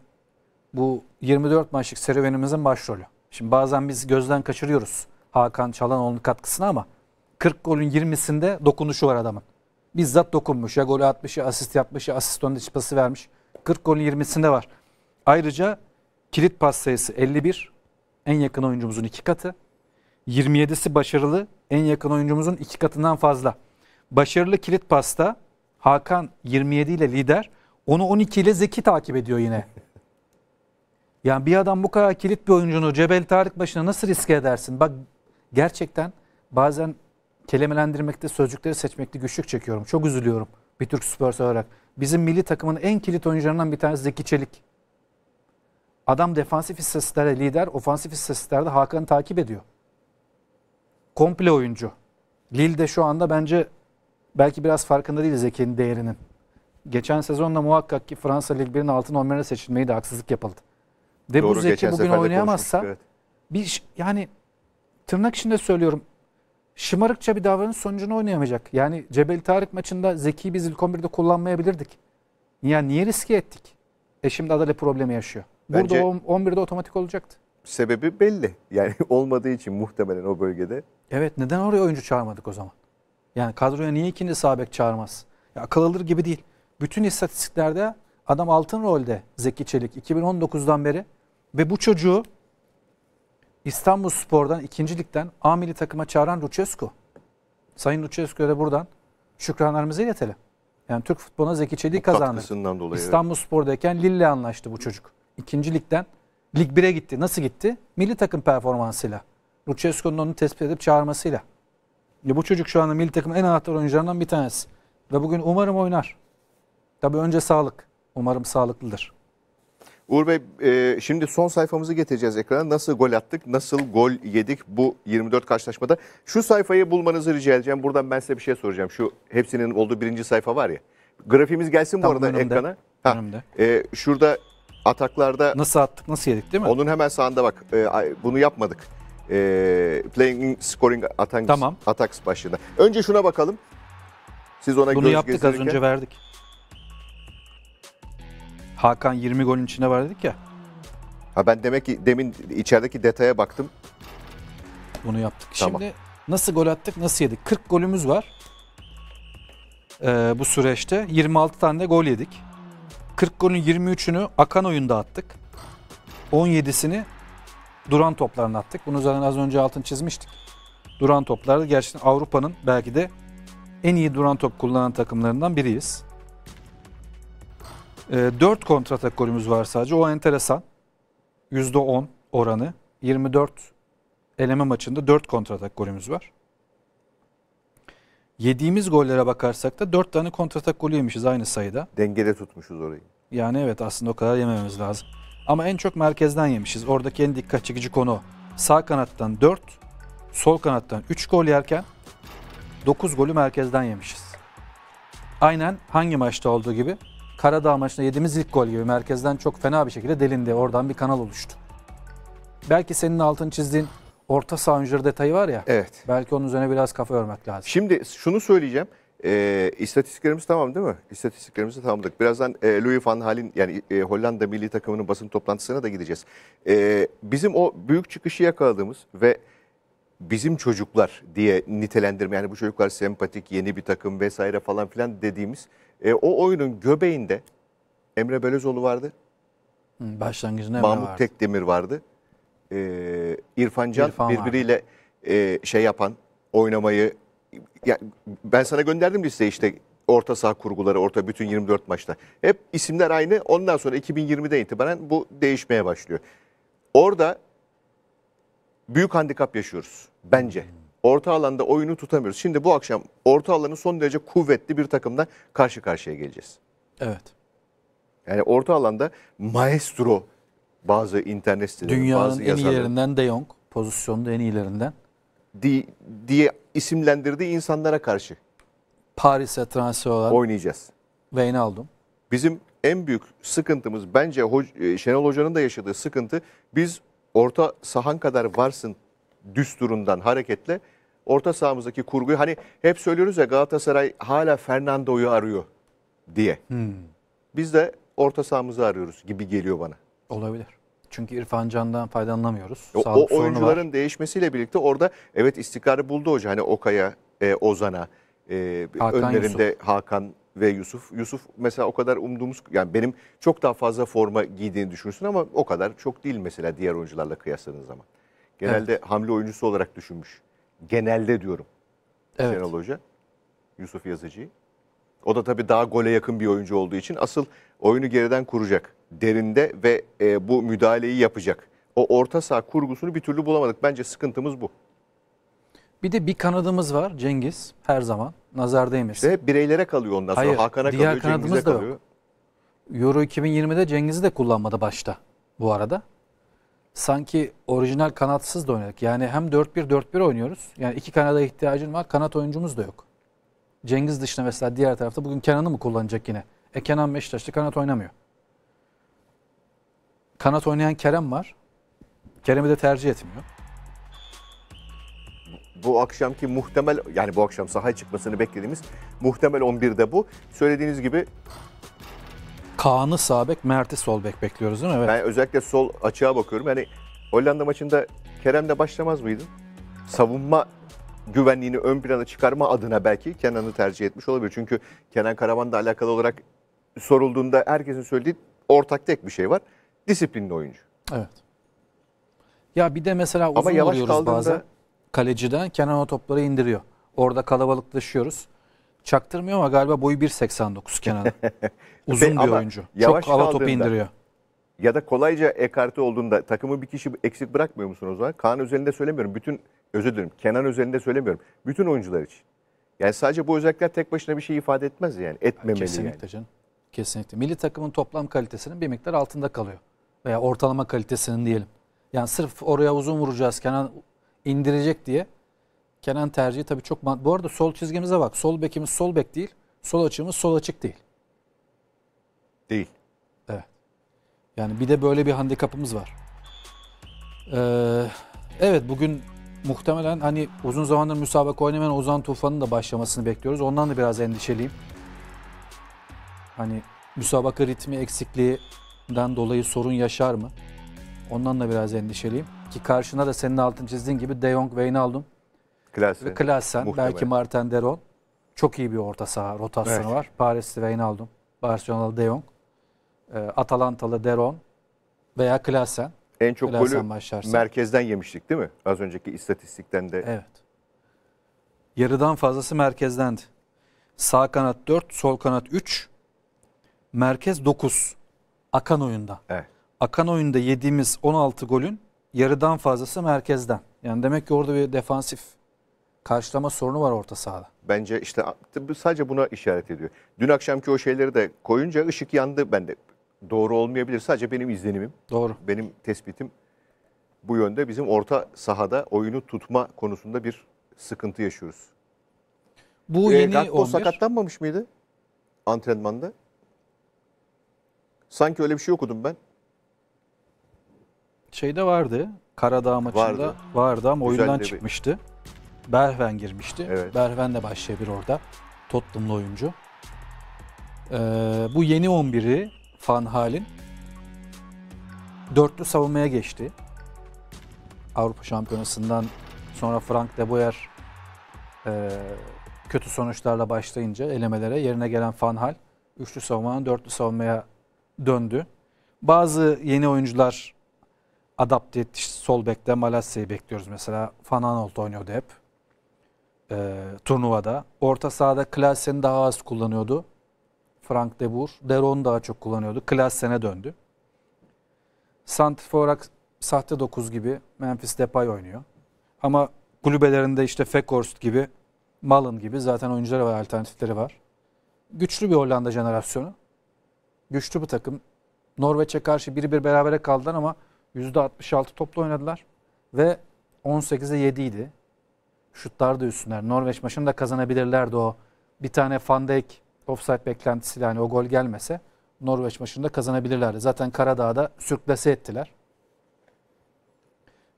bu 24 maçlık serüvenimizin başrolü. Şimdi bazen biz gözden kaçırıyoruz Hakan Çalanoğlu'nun katkısını ama 40 golün 20'sinde dokunuşu var adamın. Bizzat dokunmuş. Ya golü atmış ya asist yapmış ya asist önünde pası vermiş. 40 golün 20'sinde var. Ayrıca kilit pas sayısı 51 en yakın oyuncumuzun iki katı. 27'si başarılı en yakın oyuncumuzun iki katından fazla. Başarılı kilit pasta Hakan 27 ile lider. Onu 12 ile Zeki takip ediyor yine. *laughs* Yani bir adam bu kadar kilit bir oyuncunu Cebel Tarık başına nasıl riske edersin? Bak gerçekten bazen kelimelendirmekte sözcükleri seçmekte güçlük çekiyorum. Çok üzülüyorum bir Türk Spurs olarak. Bizim milli takımın en kilit oyuncularından bir tanesi Zeki Çelik. Adam defansif istatistiklerde lider, ofansif istatistiklerde Hakan'ı takip ediyor. Komple oyuncu. de şu anda bence belki biraz farkında değil Zeki'nin değerinin. Geçen sezonda muhakkak ki Fransa Lig 1'in altın 11'ine seçilmeyi de haksızlık yapıldı. De Doğru, bu Zeki bugün oynayamazsa evet. bir yani tırnak içinde söylüyorum şımarıkça bir davranış sonucunu oynayamayacak. Yani Cebel Tarık maçında Zeki'yi biz ilk 11'de kullanmayabilirdik. Ya niye riske ettik? E şimdi Adale problemi yaşıyor. Burada Bence
11'de otomatik olacaktı. Sebebi belli. Yani *laughs* olmadığı için muhtemelen o bölgede.
Evet neden oraya oyuncu çağırmadık o zaman? Yani kadroya niye ikinci sabek çağırmaz? Ya, akıl alır gibi değil. Bütün istatistiklerde adam altın rolde Zeki Çelik 2019'dan beri ve bu çocuğu İstanbul Spor'dan, ikincilikten A milli takıma çağıran Lucescu. Sayın Lucescu'ya da buradan şükranlarımızı iletelim. Yani Türk futboluna Zeki Çelik kazandı. dolayı. İstanbul evet. Spor'dayken Lille anlaştı bu çocuk ikinci ligden Lig 1'e gitti. Nasıl gitti? Milli takım performansıyla. Lucescu'nun onu tespit edip çağırmasıyla. Ya bu çocuk şu anda milli takım en anahtar oyuncularından bir tanesi. Ve bugün umarım oynar. Tabii önce sağlık. Umarım sağlıklıdır.
Uğur Bey e, şimdi son sayfamızı getireceğiz ekrana. Nasıl gol attık, nasıl gol yedik bu 24 karşılaşmada. Şu sayfayı bulmanızı rica edeceğim. Buradan ben size bir şey soracağım. Şu hepsinin olduğu birinci sayfa var ya. Grafimiz gelsin Tam bu arada önümde, ekrana. Ha, önümde. E, şurada ataklarda... Nasıl attık, nasıl yedik değil mi? Onun hemen sağında bak, e, bunu yapmadık. E, playing, scoring, attacks, tamam. attacks başlığında. Önce şuna bakalım. Siz ona Bunu göz yaptık gezdirirken... az önce verdik. Hakan 20
golün içine var dedik ya.
Ha ben demek ki demin içerideki detaya baktım. Bunu yaptık. Tamam. Şimdi
nasıl gol attık, nasıl yedik? 40 golümüz var. Ee, bu süreçte 26 tane de gol yedik. 40 golün 23'ünü akan oyunda attık. 17'sini duran toplarına attık. Bunu zaten az önce altın çizmiştik. Duran toplarda gerçekten Avrupa'nın belki de en iyi duran top kullanan takımlarından biriyiz. E, ee, 4 kontratak golümüz var sadece. O enteresan. %10 oranı. 24 eleme maçında 4 kontratak golümüz var. Yediğimiz gollere bakarsak da 4 tane kontratak golü yemişiz aynı sayıda.
Dengede tutmuşuz orayı.
Yani evet aslında o kadar yememiz lazım. Ama en çok merkezden yemişiz. Oradaki en dikkat çekici konu sağ kanattan 4, sol kanattan 3 gol yerken 9 golü merkezden yemişiz. Aynen hangi maçta olduğu gibi Karadağ maçında yediğimiz ilk gol gibi merkezden çok fena bir şekilde delindi. Oradan bir kanal oluştu. Belki senin altını çizdiğin orta saha detayı var ya. Evet. Belki onun üzerine biraz kafa yormak lazım.
Şimdi şunu söyleyeceğim. E, istatistiklerimiz tamam değil mi? İstatistiklerimizi tamamladık. Birazdan e, Louis van Hal'in yani e, Hollanda milli takımının basın toplantısına da gideceğiz. E, bizim o büyük çıkışı yakaladığımız ve bizim çocuklar diye nitelendirme yani bu çocuklar sempatik yeni bir takım vesaire falan filan dediğimiz e, o oyunun göbeğinde Emre Belözoğlu vardı. Başlangıcında Emre Mahmut vardı. Tekdemir vardı e, İrfan Can İrfan birbiriyle e, şey yapan, oynamayı... Ya, ben sana gönderdim liste işte orta saha kurguları, orta bütün 24 maçta. Hep isimler aynı. Ondan sonra 2020'de itibaren bu değişmeye başlıyor. Orada büyük handikap yaşıyoruz bence. Orta alanda oyunu tutamıyoruz. Şimdi bu akşam orta alanın son derece kuvvetli bir takımla karşı karşıya geleceğiz. Evet. Yani orta alanda maestro bazı internet siteleri, Dünyanın bazı en iyilerinden De Jong pozisyonda en iyilerinden. Di, diye isimlendirdiği insanlara karşı Paris'e transfer olan oynayacağız. Wijnaldum. Bizim en büyük sıkıntımız bence Ho- e, Şenol Hoca'nın da yaşadığı sıkıntı biz orta sahan kadar varsın düsturundan hareketle orta sahamızdaki kurguyu hani hep söylüyoruz ya Galatasaray hala Fernando'yu arıyor diye. Hmm. Biz de orta sahamızı arıyoruz gibi geliyor bana.
Olabilir. Çünkü İrfan Can'dan faydalanamıyoruz. E, o, o oyuncuların
var. değişmesiyle birlikte orada evet istikrarı buldu hoca. Hani Okay'a, e, Ozan'a, e, Hakan önlerinde Yusuf. Hakan ve Yusuf. Yusuf mesela o kadar umduğumuz yani benim çok daha fazla forma giydiğini düşünürsün ama o kadar çok değil mesela diğer oyuncularla kıyasladığın zaman. Genelde evet. hamle oyuncusu olarak düşünmüş. Genelde diyorum. Evet. Şenol Hoca. Yusuf yazıcı O da tabii daha gole yakın bir oyuncu olduğu için asıl oyunu geriden kuracak derinde ve e, bu müdahaleyi yapacak. O orta saha kurgusunu bir türlü bulamadık. Bence sıkıntımız bu.
Bir de bir kanadımız var Cengiz her zaman. Nazar değmesin.
İşte bireylere kalıyor ondan sonra. Hayır, Hakan'a diğer kalıyor, kanadımız Cengiz'e da kalıyor. Yok.
Euro 2020'de Cengiz'i de kullanmadı başta bu arada. Sanki orijinal kanatsız da oynadık. Yani hem 4-1-4-1 oynuyoruz. Yani iki kanada ihtiyacın var. Kanat oyuncumuz da yok. Cengiz dışında mesela diğer tarafta bugün Kenan'ı mı kullanacak yine? E Kenan Beşiktaş'ta kanat oynamıyor. Kanat oynayan Kerem var. Kerem'i de tercih etmiyor.
Bu akşamki muhtemel yani bu akşam sahaya çıkmasını beklediğimiz muhtemel 11'de bu. Söylediğiniz gibi
Kaan'ı sağ bek, Mert'i sol bek bekliyoruz değil mi? Evet. Ben
özellikle sol açığa bakıyorum. Yani Hollanda maçında Kerem de başlamaz mıydı? Savunma güvenliğini ön plana çıkarma adına belki Kenan'ı tercih etmiş olabilir. Çünkü Kenan Karaman'la alakalı olarak sorulduğunda herkesin söylediği ortak tek bir şey var. Disiplinli oyuncu.
Evet. Ya bir de mesela uzun Ama yavaş vuruyoruz kaldığında... bazen. Kaleciden Kenan o topları indiriyor. Orada kalabalıklaşıyoruz. Çaktırmıyor ama galiba boyu 1.89 Kenan. *laughs* Uzun bir oyuncu. Yavaş Çok hava topu indiriyor.
Ya da kolayca ekarte olduğunda takımı bir kişi eksik bırakmıyor musunuz o zaman? Kaan özelinde söylemiyorum. Bütün özür dilerim. Kenan özelinde söylemiyorum. Bütün oyuncular için. Yani sadece bu özellikler tek başına bir şey ifade etmez yani. Etmemeli Kesinlikle
yani. canım kesinlikle. Milli takımın toplam kalitesinin bir miktar altında kalıyor. Veya ortalama kalitesinin diyelim. Yani sırf oraya uzun vuracağız Kenan indirecek diye. Kenan tercihi tabii çok... Bu arada sol çizgimize bak. Sol bekimiz sol bek değil. Sol açığımız sol açık değil. Değil. Evet. Yani bir de böyle bir handikapımız var. Ee, evet bugün muhtemelen hani uzun zamandır müsabaka oynamayan Ozan Tufan'ın da başlamasını bekliyoruz. Ondan da biraz endişeliyim. Hani müsabaka ritmi eksikliğinden dolayı sorun yaşar mı? Ondan da biraz endişeliyim. Ki karşına da senin altın çizdiğin gibi De Jong, Wijnaldum
Klaassen, ve Klaassen, belki
Martin Deron. Çok iyi bir orta saha rotasyonu evet. var. Parisli Wijnaldum, Barcelona'lı De Jong, ee, Atalantalı Deron veya Klaassen. En çok Klaassen golü başlarsa.
merkezden yemiştik değil mi? Az önceki istatistikten de. Evet.
Yarıdan fazlası merkezdendi. Sağ kanat 4, sol kanat 3 merkez 9 akan oyunda. Evet. Akan oyunda yediğimiz 16 golün yarıdan fazlası merkezden. Yani demek ki orada bir defansif karşılama sorunu var orta sahada.
Bence işte sadece buna işaret ediyor. Dün akşamki o şeyleri de koyunca ışık yandı bende. Doğru olmayabilir. Sadece benim izlenimim. Doğru. Benim tespitim bu yönde bizim orta sahada oyunu tutma konusunda bir sıkıntı yaşıyoruz. Bu ee, yeni Gakpo 11. sakatlanmamış mıydı antrenmanda? Sanki öyle bir şey okudum ben.
Şeyde vardı. Karadağ maçında vardı, vardı ama Güzel oyundan çıkmıştı. Berven girmişti. Evet. Berven de başlayabilir orada. Tottenham'lı oyuncu. Ee, bu yeni 11'i Van Hal'in dörtlü savunmaya geçti. Avrupa Şampiyonası'ndan sonra Frank de Boer e, kötü sonuçlarla başlayınca elemelere yerine gelen Van Hal üçlü savunmanın dörtlü savunmaya döndü. Bazı yeni oyuncular adapte etti. sol bekte Malasya'yı bekliyoruz mesela. Fananolt oynuyordu hep e, turnuvada. Orta sahada Klaassen daha az kullanıyordu. Frank de Boer. Deron daha çok kullanıyordu. Klaassen'e döndü. Santif olarak sahte 9 gibi Memphis Depay oynuyor. Ama kulübelerinde işte Fekhorst gibi, Malin gibi zaten oyuncuları var, alternatifleri var. Güçlü bir Hollanda jenerasyonu güçlü bir takım. Norveç'e karşı 1-1 berabere kaldılar ama %66 topla oynadılar. Ve 18'e 7 idi. Şutlar da üstünler. Norveç maçını da kazanabilirlerdi o. Bir tane Van Dijk offside beklentisiyle yani o gol gelmese Norveç maçını da kazanabilirlerdi. Zaten Karadağ'da sürklese ettiler.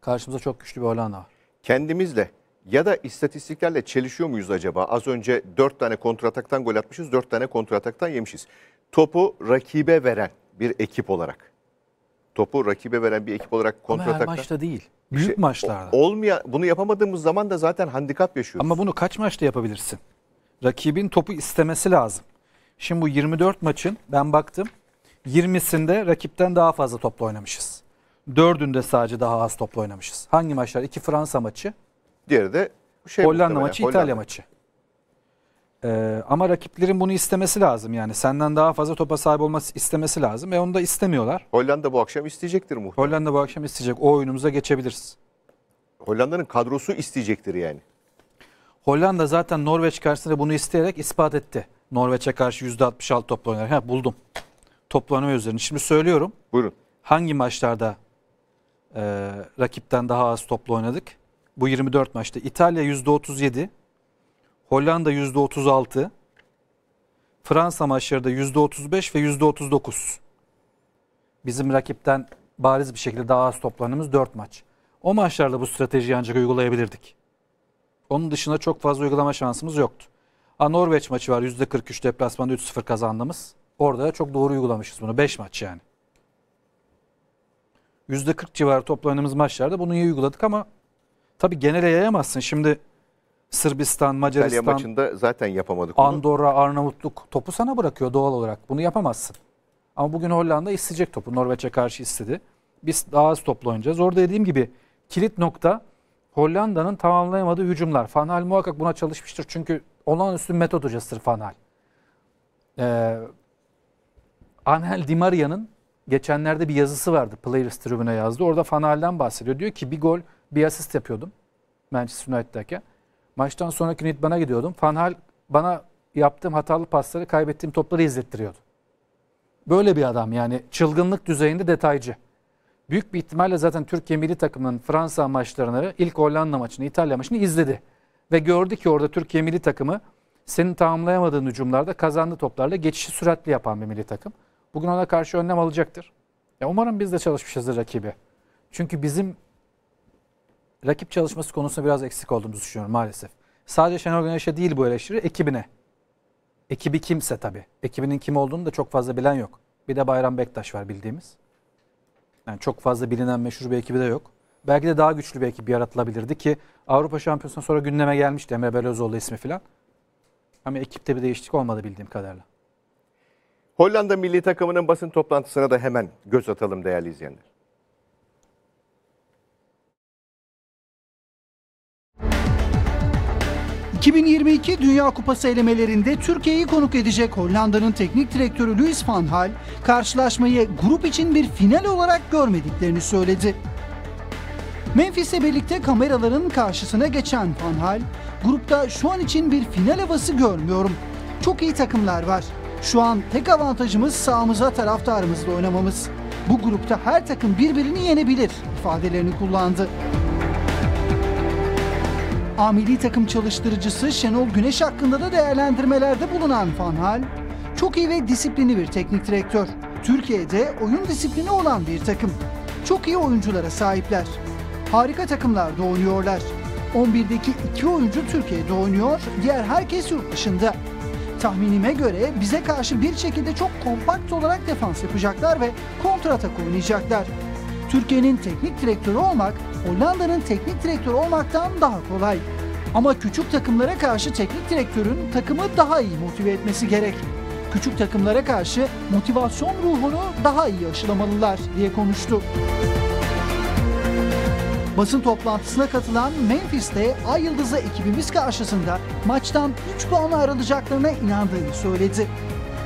Karşımıza çok güçlü bir Hollanda var.
Kendimizle ya da istatistiklerle çelişiyor muyuz acaba? Az önce 4 tane kontrataktan gol atmışız, 4 tane kontrataktan yemişiz topu rakibe veren bir ekip olarak. Topu rakibe veren bir ekip olarak kontrol kontratakta. Ama her maçta değil. Büyük işte, maçlarda. Olmaya, bunu yapamadığımız zaman da zaten handikap yaşıyoruz. Ama bunu kaç maçta yapabilirsin? Rakibin topu istemesi
lazım. Şimdi bu 24 maçın ben baktım 20'sinde rakipten daha fazla topla oynamışız. Dördünde sadece daha az topla oynamışız. Hangi maçlar? İki Fransa maçı.
Diğeri de şey Hollanda maçı, yani, İtalya
maçı. Ee, ama rakiplerin bunu istemesi lazım yani. Senden daha fazla topa sahip olması istemesi lazım. E onu da istemiyorlar. Hollanda bu akşam isteyecektir muhtemelen. Hollanda bu akşam isteyecek. O oyunumuza geçebiliriz. Hollanda'nın kadrosu
isteyecektir yani.
Hollanda zaten Norveç karşısında bunu isteyerek ispat etti. Norveç'e karşı %66 topla oynayarak. Ha, buldum. Toplanma üzerine. Şimdi söylüyorum. Buyurun. Hangi maçlarda e, rakipten daha az topla oynadık? Bu 24 maçta. İtalya %37, Hollanda %36, Fransa maçları da %35 ve %39. Bizim rakipten bariz bir şekilde daha az toplanımız 4 maç. O maçlarda bu stratejiyi ancak uygulayabilirdik. Onun dışında çok fazla uygulama şansımız yoktu. Ha Norveç maçı var %43 deplasmanda 3-0 kazandığımız. Orada çok doğru uygulamışız bunu. 5 maç yani. %40 civarı toplandığımız maçlarda bunu iyi uyguladık ama tabii genel yayamazsın. Şimdi Sırbistan, Macaristan, İtalya
maçında zaten yapamadık onu.
Andorra, Arnavutluk topu sana bırakıyor doğal olarak. Bunu yapamazsın. Ama bugün Hollanda isteyecek topu. Norveç'e karşı istedi. Biz daha az topla oynayacağız. Orada dediğim gibi kilit nokta Hollanda'nın tamamlayamadığı hücumlar. Fanhal muhakkak buna çalışmıştır. Çünkü olağanüstü metot hocasıdır Fanhal. Ee, Angel Di Maria'nın geçenlerde bir yazısı vardı. Players Tribune'a yazdı. Orada Fanhal'den bahsediyor. Diyor ki bir gol bir asist yapıyordum. Manchester United'dayken. Maçtan sonraki Nidban'a gidiyordum. Fanhal bana yaptığım hatalı pasları kaybettiğim topları izlettiriyordu. Böyle bir adam yani çılgınlık düzeyinde detaycı. Büyük bir ihtimalle zaten Türkiye milli takımının Fransa maçlarını, ilk Hollanda maçını, İtalya maçını izledi. Ve gördü ki orada Türkiye milli takımı senin tamamlayamadığın hücumlarda kazandığı toplarla geçişi süratli yapan bir milli takım. Bugün ona karşı önlem alacaktır. Ya e, umarım biz de çalışmışızdır rakibi. Çünkü bizim rakip çalışması konusunda biraz eksik olduğumuzu düşünüyorum maalesef. Sadece Şenol Güneş'e değil bu eleştiri, ekibine. Ekibi kimse tabii. Ekibinin kim olduğunu da çok fazla bilen yok. Bir de Bayram Bektaş var bildiğimiz. Yani çok fazla bilinen meşhur bir ekibi de yok. Belki de daha güçlü bir ekip yaratılabilirdi ki Avrupa Şampiyonası'na sonra gündeme gelmişti Emre Belözoğlu ismi filan. Ama ekipte bir değişiklik olmadı
bildiğim kadarıyla. Hollanda milli takımının basın toplantısına da hemen göz atalım değerli izleyenler.
2022 Dünya Kupası elemelerinde Türkiye'yi konuk edecek Hollanda'nın teknik direktörü Luis van Gaal, karşılaşmayı grup için bir final olarak görmediklerini söyledi. Memphis'le birlikte kameraların karşısına geçen Van Hal, grupta şu an için bir final havası görmüyorum. Çok iyi takımlar var. Şu an tek avantajımız sağımıza taraftarımızla oynamamız. Bu grupta her takım birbirini yenebilir ifadelerini kullandı. Amili takım çalıştırıcısı Şenol Güneş hakkında da değerlendirmelerde bulunan Fanal çok iyi ve disiplini bir teknik direktör. Türkiye'de oyun disiplini olan bir takım. Çok iyi oyunculara sahipler. Harika takımlarda oynuyorlar. 11'deki iki oyuncu Türkiye'de oynuyor, diğer herkes yurt dışında. Tahminime göre bize karşı bir şekilde çok kompakt olarak defans yapacaklar ve kontratak oynayacaklar. Türkiye'nin teknik direktörü olmak Hollanda'nın teknik direktörü olmaktan daha kolay. Ama küçük takımlara karşı teknik direktörün takımı daha iyi motive etmesi gerek. Küçük takımlara karşı motivasyon ruhunu daha iyi aşılamalılar diye konuştu. Basın toplantısına katılan Memphis'te Ay Yıldız'la ekibimiz karşısında maçtan 3 puanla ayrılacaklarına inandığını söyledi.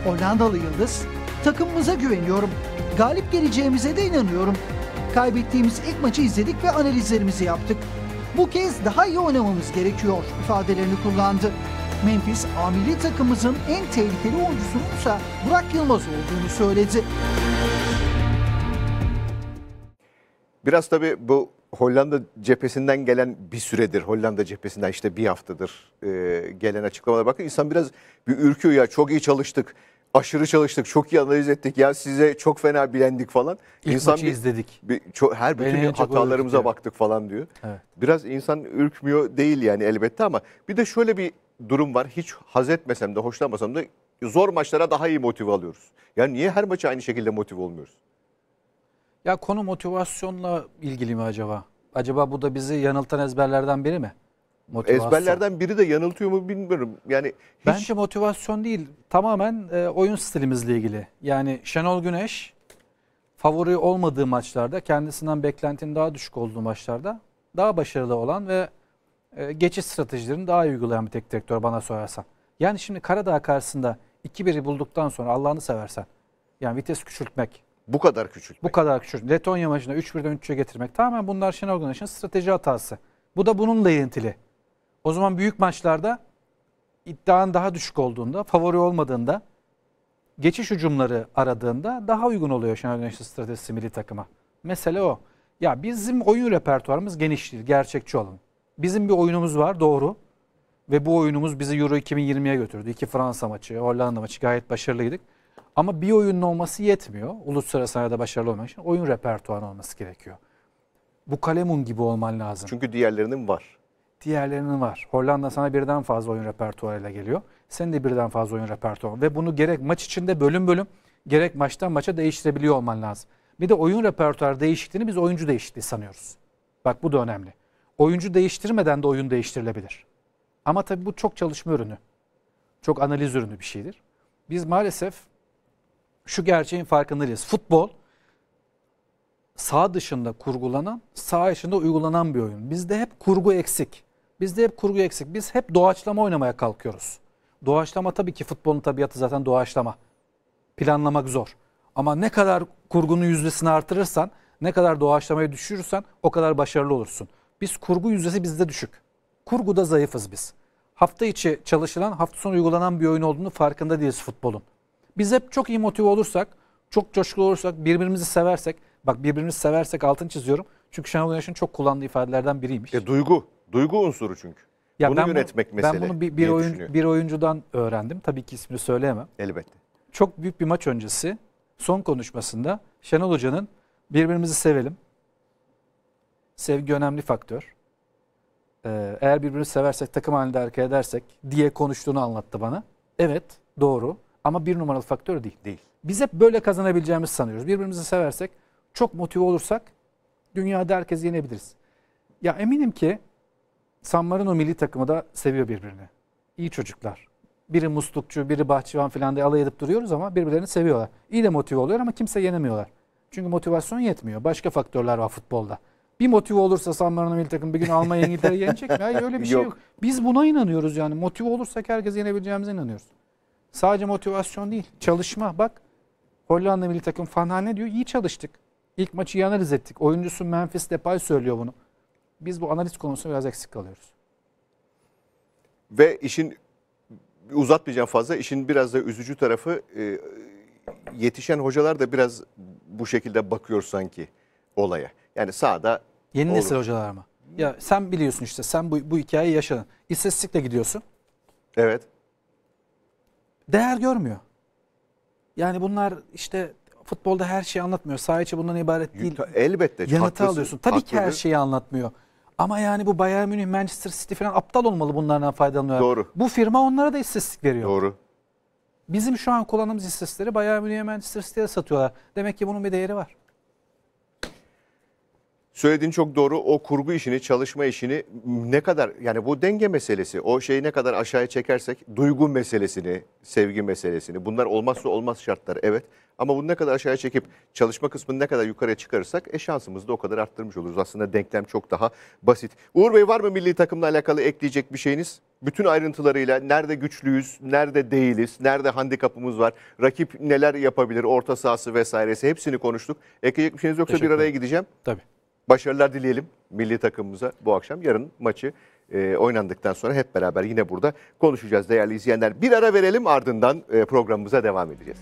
Hollandalı Yıldız, takımımıza güveniyorum. Galip geleceğimize de inanıyorum kaybettiğimiz ilk maçı izledik ve analizlerimizi yaptık. Bu kez daha iyi oynamamız gerekiyor ifadelerini kullandı. Memphis, amiri takımımızın en tehlikeli oyuncusunun ise Burak Yılmaz olduğunu söyledi.
Biraz tabii bu Hollanda cephesinden gelen bir süredir, Hollanda cephesinden işte bir haftadır e, gelen açıklamalara bakın insan biraz bir ürküyor ya çok iyi çalıştık, aşırı çalıştık, çok iyi analiz ettik. Ya size çok fena bilendik falan. İlk insan maçı bir, izledik. Bir, ço- her bütün bir hatalarımıza baktık falan diyor. Evet. Biraz insan ürkmüyor değil yani elbette ama bir de şöyle bir durum var. Hiç haz etmesem de hoşlanmasam da zor maçlara daha iyi motive alıyoruz. Yani niye her maça aynı şekilde motive olmuyoruz?
Ya konu motivasyonla ilgili mi acaba? Acaba bu da bizi yanıltan ezberlerden biri mi?
Motivasyon. Ezberlerden
biri de yanıltıyor mu bilmiyorum. Yani hiç... Bence motivasyon değil. Tamamen e, oyun stilimizle ilgili. Yani Şenol Güneş favori olmadığı maçlarda, kendisinden beklentinin daha düşük olduğu maçlarda daha başarılı olan ve e, geçiş stratejilerini daha iyi uygulayan bir tek direktör bana sorarsan. Yani şimdi Karadağ karşısında 2-1'i bulduktan sonra Allah'ını seversen yani vites küçültmek. Bu kadar küçültmek. Bu kadar küçültmek. Letonya maçında 3-1'den 3'e getirmek. Tamamen bunlar Şenol Güneş'in strateji hatası. Bu da bununla ilintili. O zaman büyük maçlarda iddian daha düşük olduğunda, favori olmadığında, geçiş hücumları aradığında daha uygun oluyor Şenol Güneş'in stratejisi milli takıma. Mesele o. Ya bizim oyun repertuarımız geniş değil gerçekçi olun. Bizim bir oyunumuz var, doğru. Ve bu oyunumuz bizi Euro 2020'ye götürdü. İki Fransa maçı, Hollanda maçı gayet başarılıydık. Ama bir oyunun olması yetmiyor. Uluslararası arada başarılı olmak için oyun repertuarı olması gerekiyor. Bu kalemun gibi olman
lazım. Çünkü diğerlerinin var
diğerlerinin var. Hollanda sana birden fazla oyun repertuarıyla geliyor. Senin de birden fazla oyun repertuarı ve bunu gerek maç içinde bölüm bölüm gerek maçtan maça değiştirebiliyor olman lazım. Bir de oyun repertuar değişikliğini biz oyuncu değişikliği sanıyoruz. Bak bu da önemli. Oyuncu değiştirmeden de oyun değiştirilebilir. Ama tabii bu çok çalışma ürünü. Çok analiz ürünü bir şeydir. Biz maalesef şu gerçeğin farkındayız. Futbol sağ dışında kurgulanan, sağ içinde uygulanan bir oyun. Bizde hep kurgu eksik. Bizde hep kurgu eksik. Biz hep doğaçlama oynamaya kalkıyoruz. Doğaçlama tabii ki futbolun tabiatı zaten doğaçlama. Planlamak zor. Ama ne kadar kurgunun yüzdesini artırırsan, ne kadar doğaçlamayı düşürürsen o kadar başarılı olursun. Biz kurgu yüzdesi bizde düşük. Kurguda zayıfız biz. Hafta içi çalışılan, hafta sonu uygulanan bir oyun olduğunu farkında değiliz futbolun. Biz hep çok iyi motive olursak, çok coşkulu olursak, birbirimizi seversek, bak birbirimizi seversek altın çiziyorum. Çünkü Şenol Güneş'in çok kullandığı ifadelerden biriymiş. E, duygu. Duygu
unsuru çünkü. Ya bunu ben yönetmek bunu, mesele. Ben bunu bir, bir, oyun, bir
oyuncudan öğrendim. Tabii ki ismini söyleyemem. Elbette. Çok büyük bir maç öncesi son konuşmasında Şenol Hoca'nın birbirimizi sevelim. Sevgi önemli faktör. Ee, eğer birbirimizi seversek, takım halinde hareket edersek diye konuştuğunu anlattı bana. Evet, doğru ama bir numaralı faktör değil. Değil. Biz hep böyle kazanabileceğimizi sanıyoruz. Birbirimizi seversek, çok motive olursak dünyada herkesi yenebiliriz. Ya eminim ki San Marino milli takımı da seviyor birbirini. İyi çocuklar. Biri muslukçu, biri bahçıvan falan diye alay edip duruyoruz ama birbirlerini seviyorlar. İyi de motive oluyor ama kimse yenemiyorlar. Çünkü motivasyon yetmiyor. Başka faktörler var futbolda. Bir motive olursa San Marino milli takım bir gün Almanya İngiltere'yi yenecek mi? Hayır öyle bir şey yok. Biz buna inanıyoruz yani. Motive olursak herkesi yenebileceğimize inanıyoruz. Sadece motivasyon değil. Çalışma. Bak Hollanda milli takım Van ne diyor? İyi çalıştık. İlk maçı yanarız ettik. Oyuncusu Memphis Depay söylüyor bunu. Biz bu analiz konusunda biraz eksik
kalıyoruz. Ve işin uzatmayacağım fazla. işin biraz da üzücü tarafı e, yetişen hocalar da biraz bu şekilde bakıyor sanki olaya. Yani sağda Yeni olur. nesil hocalar mı?
Ya sen biliyorsun işte sen bu, bu hikayeyi yaşadın. İstatistikle gidiyorsun. Evet. Değer görmüyor. Yani bunlar işte futbolda her şeyi anlatmıyor. Sahiçi bundan ibaret değil.
Elbette. Yanıtı haklısın, alıyorsun. Tabii haklısın. ki her şeyi
anlatmıyor. Ama yani bu Bayern Münih, Manchester City falan aptal olmalı bunlardan faydalanıyor. Doğru. Bu firma onlara da istatistik veriyor. Doğru. Bizim şu an kullandığımız istatistikleri Bayern Münih'e Manchester City'ye satıyorlar. Demek ki bunun bir değeri var
söylediğin çok doğru. O kurgu işini, çalışma işini ne kadar yani bu denge meselesi, o şeyi ne kadar aşağıya çekersek duygu meselesini, sevgi meselesini bunlar olmazsa olmaz şartlar evet. Ama bunu ne kadar aşağıya çekip çalışma kısmını ne kadar yukarıya çıkarırsak e şansımızı da o kadar arttırmış oluruz. Aslında denklem çok daha basit. Uğur Bey var mı milli takımla alakalı ekleyecek bir şeyiniz? Bütün ayrıntılarıyla nerede güçlüyüz, nerede değiliz, nerede handikapımız var, rakip neler yapabilir, orta sahası vesairesi hepsini konuştuk. Ekleyecek bir şeyiniz yoksa bir araya gideceğim. Tabii. Başarılar dileyelim milli takımımıza bu akşam. Yarın maçı e, oynandıktan sonra hep beraber yine burada konuşacağız değerli izleyenler. Bir ara verelim ardından e, programımıza devam edeceğiz.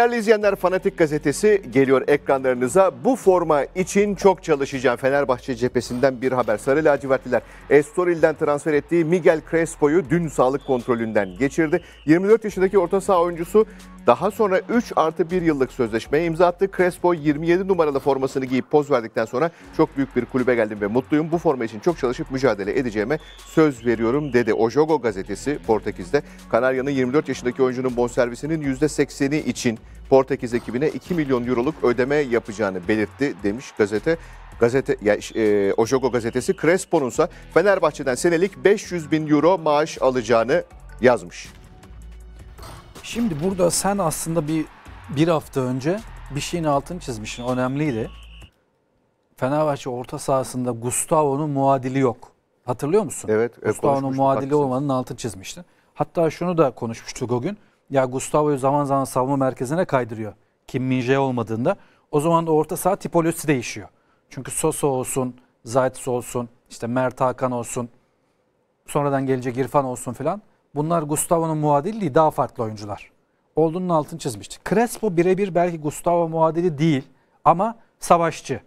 Değerli izleyenler Fanatik Gazetesi geliyor ekranlarınıza. Bu forma için çok çalışacağım. Fenerbahçe cephesinden bir haber. Sarı lacivertliler Estoril'den transfer ettiği Miguel Crespo'yu dün sağlık kontrolünden geçirdi. 24 yaşındaki orta saha oyuncusu daha sonra 3 artı 1 yıllık sözleşmeye imza attı. Crespo 27 numaralı formasını giyip poz verdikten sonra çok büyük bir kulübe geldim ve mutluyum. Bu forma için çok çalışıp mücadele edeceğime söz veriyorum dedi. Ojogo gazetesi Portekiz'de Kanarya'nın 24 yaşındaki oyuncunun bonservisinin %80'i için Portekiz ekibine 2 milyon euroluk ödeme yapacağını belirtti demiş gazete gazete ya, e, Ojogo gazetesi Crespo'nunsa Fenerbahçe'den senelik 500 bin euro maaş alacağını yazmış.
Şimdi burada sen aslında bir bir hafta önce bir şeyin altını çizmişsin. Önemliydi. Fenerbahçe orta sahasında Gustavo'nun muadili yok. Hatırlıyor musun? Evet. E, Gustavo'nun muadili olmanın altını çizmiştin. Hatta şunu da konuşmuştuk o gün. Ya Gustavo'yu zaman zaman savunma merkezine kaydırıyor. Kim Minje olmadığında. O zaman da orta saha tipolojisi değişiyor. Çünkü Sosa olsun, Zaytis olsun, işte Mert Hakan olsun, sonradan gelecek İrfan olsun filan. Bunlar Gustavo'nun muadili daha farklı oyuncular. Olduğunun altını çizmişti. Crespo birebir belki Gustavo muadili değil ama savaşçı.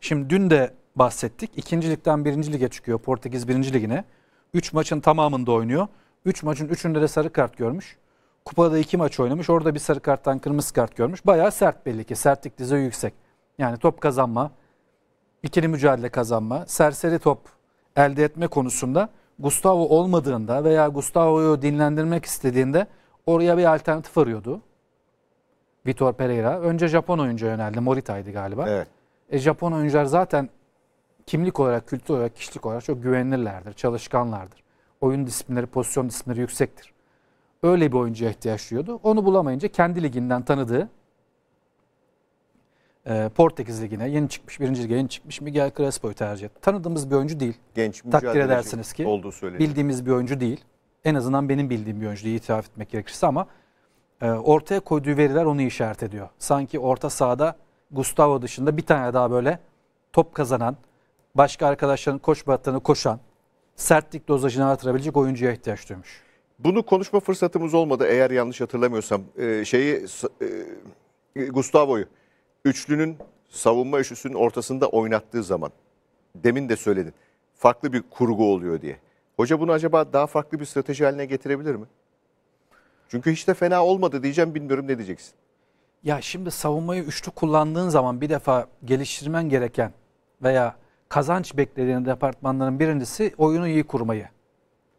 Şimdi dün de bahsettik. İkincilikten birinci lige çıkıyor Portekiz birinci ligine. Üç maçın tamamında oynuyor. Üç maçın üçünde de sarı kart görmüş. Kupada iki maç oynamış. Orada bir sarı karttan kırmızı kart görmüş. Bayağı sert belli ki. Sertlik dize yüksek. Yani top kazanma, ikili mücadele kazanma, serseri top elde etme konusunda Gustavo olmadığında veya Gustavo'yu dinlendirmek istediğinde oraya bir alternatif arıyordu. Vitor Pereira. Önce Japon oyuncu yöneldi. Morita'ydı galiba. Evet. E, Japon oyuncular zaten kimlik olarak, kültür olarak, kişilik olarak çok güvenilirlerdir, çalışkanlardır. Oyun disiplinleri, pozisyon disiplinleri yüksektir. Öyle bir oyuncuya ihtiyaç duyuyordu. Onu bulamayınca kendi liginden tanıdığı e, Portekiz Ligi'ne yeni çıkmış, birinci lige yeni çıkmış Miguel Crespo'yu tercih etti. Tanıdığımız bir oyuncu değil. Genç, Takdir edersiniz
ki olduğu bildiğimiz
bir oyuncu değil. En azından benim bildiğim bir oyuncu diye itiraf etmek gerekirse ama e, ortaya koyduğu veriler onu işaret ediyor. Sanki orta sahada Gustavo dışında bir tane daha böyle top kazanan, başka arkadaşların koş battığını koşan, sertlik dozajını artırabilecek oyuncuya ihtiyaç duymuş.
Bunu konuşma fırsatımız olmadı eğer yanlış hatırlamıyorsam. Ee, şeyi e, Gustavo'yu üçlünün savunma üçlüsünün ortasında oynattığı zaman demin de söyledin farklı bir kurgu oluyor diye. Hoca bunu acaba daha farklı bir strateji haline getirebilir mi? Çünkü hiç de fena olmadı diyeceğim bilmiyorum ne diyeceksin.
Ya şimdi savunmayı üçlü kullandığın zaman bir defa geliştirmen gereken veya kazanç beklediğin departmanların birincisi oyunu iyi kurmayı.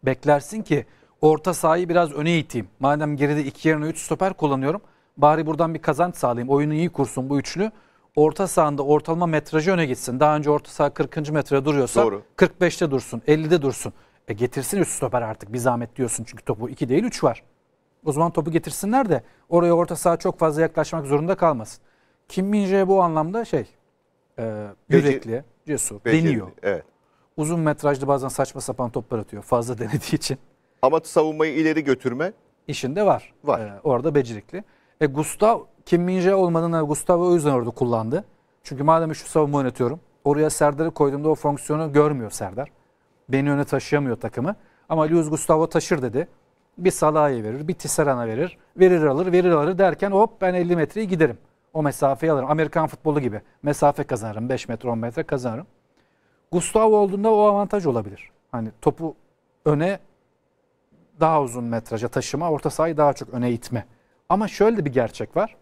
Beklersin ki orta sahayı biraz öne iteyim. Madem geride iki yerine üç stoper kullanıyorum Bari buradan bir kazanç sağlayayım. Oyunu iyi kursun bu üçlü. Orta sahanda ortalama metrajı öne gitsin. Daha önce orta saha 40. metrede duruyorsa Doğru. 45'te dursun, 50'de dursun. E getirsin üst stoper artık bir zahmet diyorsun çünkü topu 2 değil 3 var. O zaman topu getirsinler de oraya orta saha çok fazla yaklaşmak zorunda kalmasın. Kim Minje bu anlamda şey e, yürekli,
cesur, Beceri, deniyor. Evet.
Uzun metrajlı bazen saçma sapan toplar atıyor fazla *laughs* denediği
için. Ama savunmayı ileri götürme
işinde var. Var. E, orada becerikli. E Gustav Kim Minje olmadığını Gustav'ı o yüzden orada kullandı. Çünkü madem şu savunma yönetiyorum. Oraya Serdar'ı koyduğumda o fonksiyonu görmüyor Serdar. Beni öne taşıyamıyor takımı. Ama Luis Gustavo taşır dedi. Bir Salah'a verir, bir Tisseran'a verir. Verir alır, verir alır derken hop ben 50 metreyi giderim. O mesafeyi alırım. Amerikan futbolu gibi. Mesafe kazanırım. 5 metre 10 metre kazanırım. Gustavo olduğunda o avantaj olabilir. Hani topu öne daha uzun metraja taşıma, orta sahayı daha çok öne itme. Ama şöyle de bir gerçek var.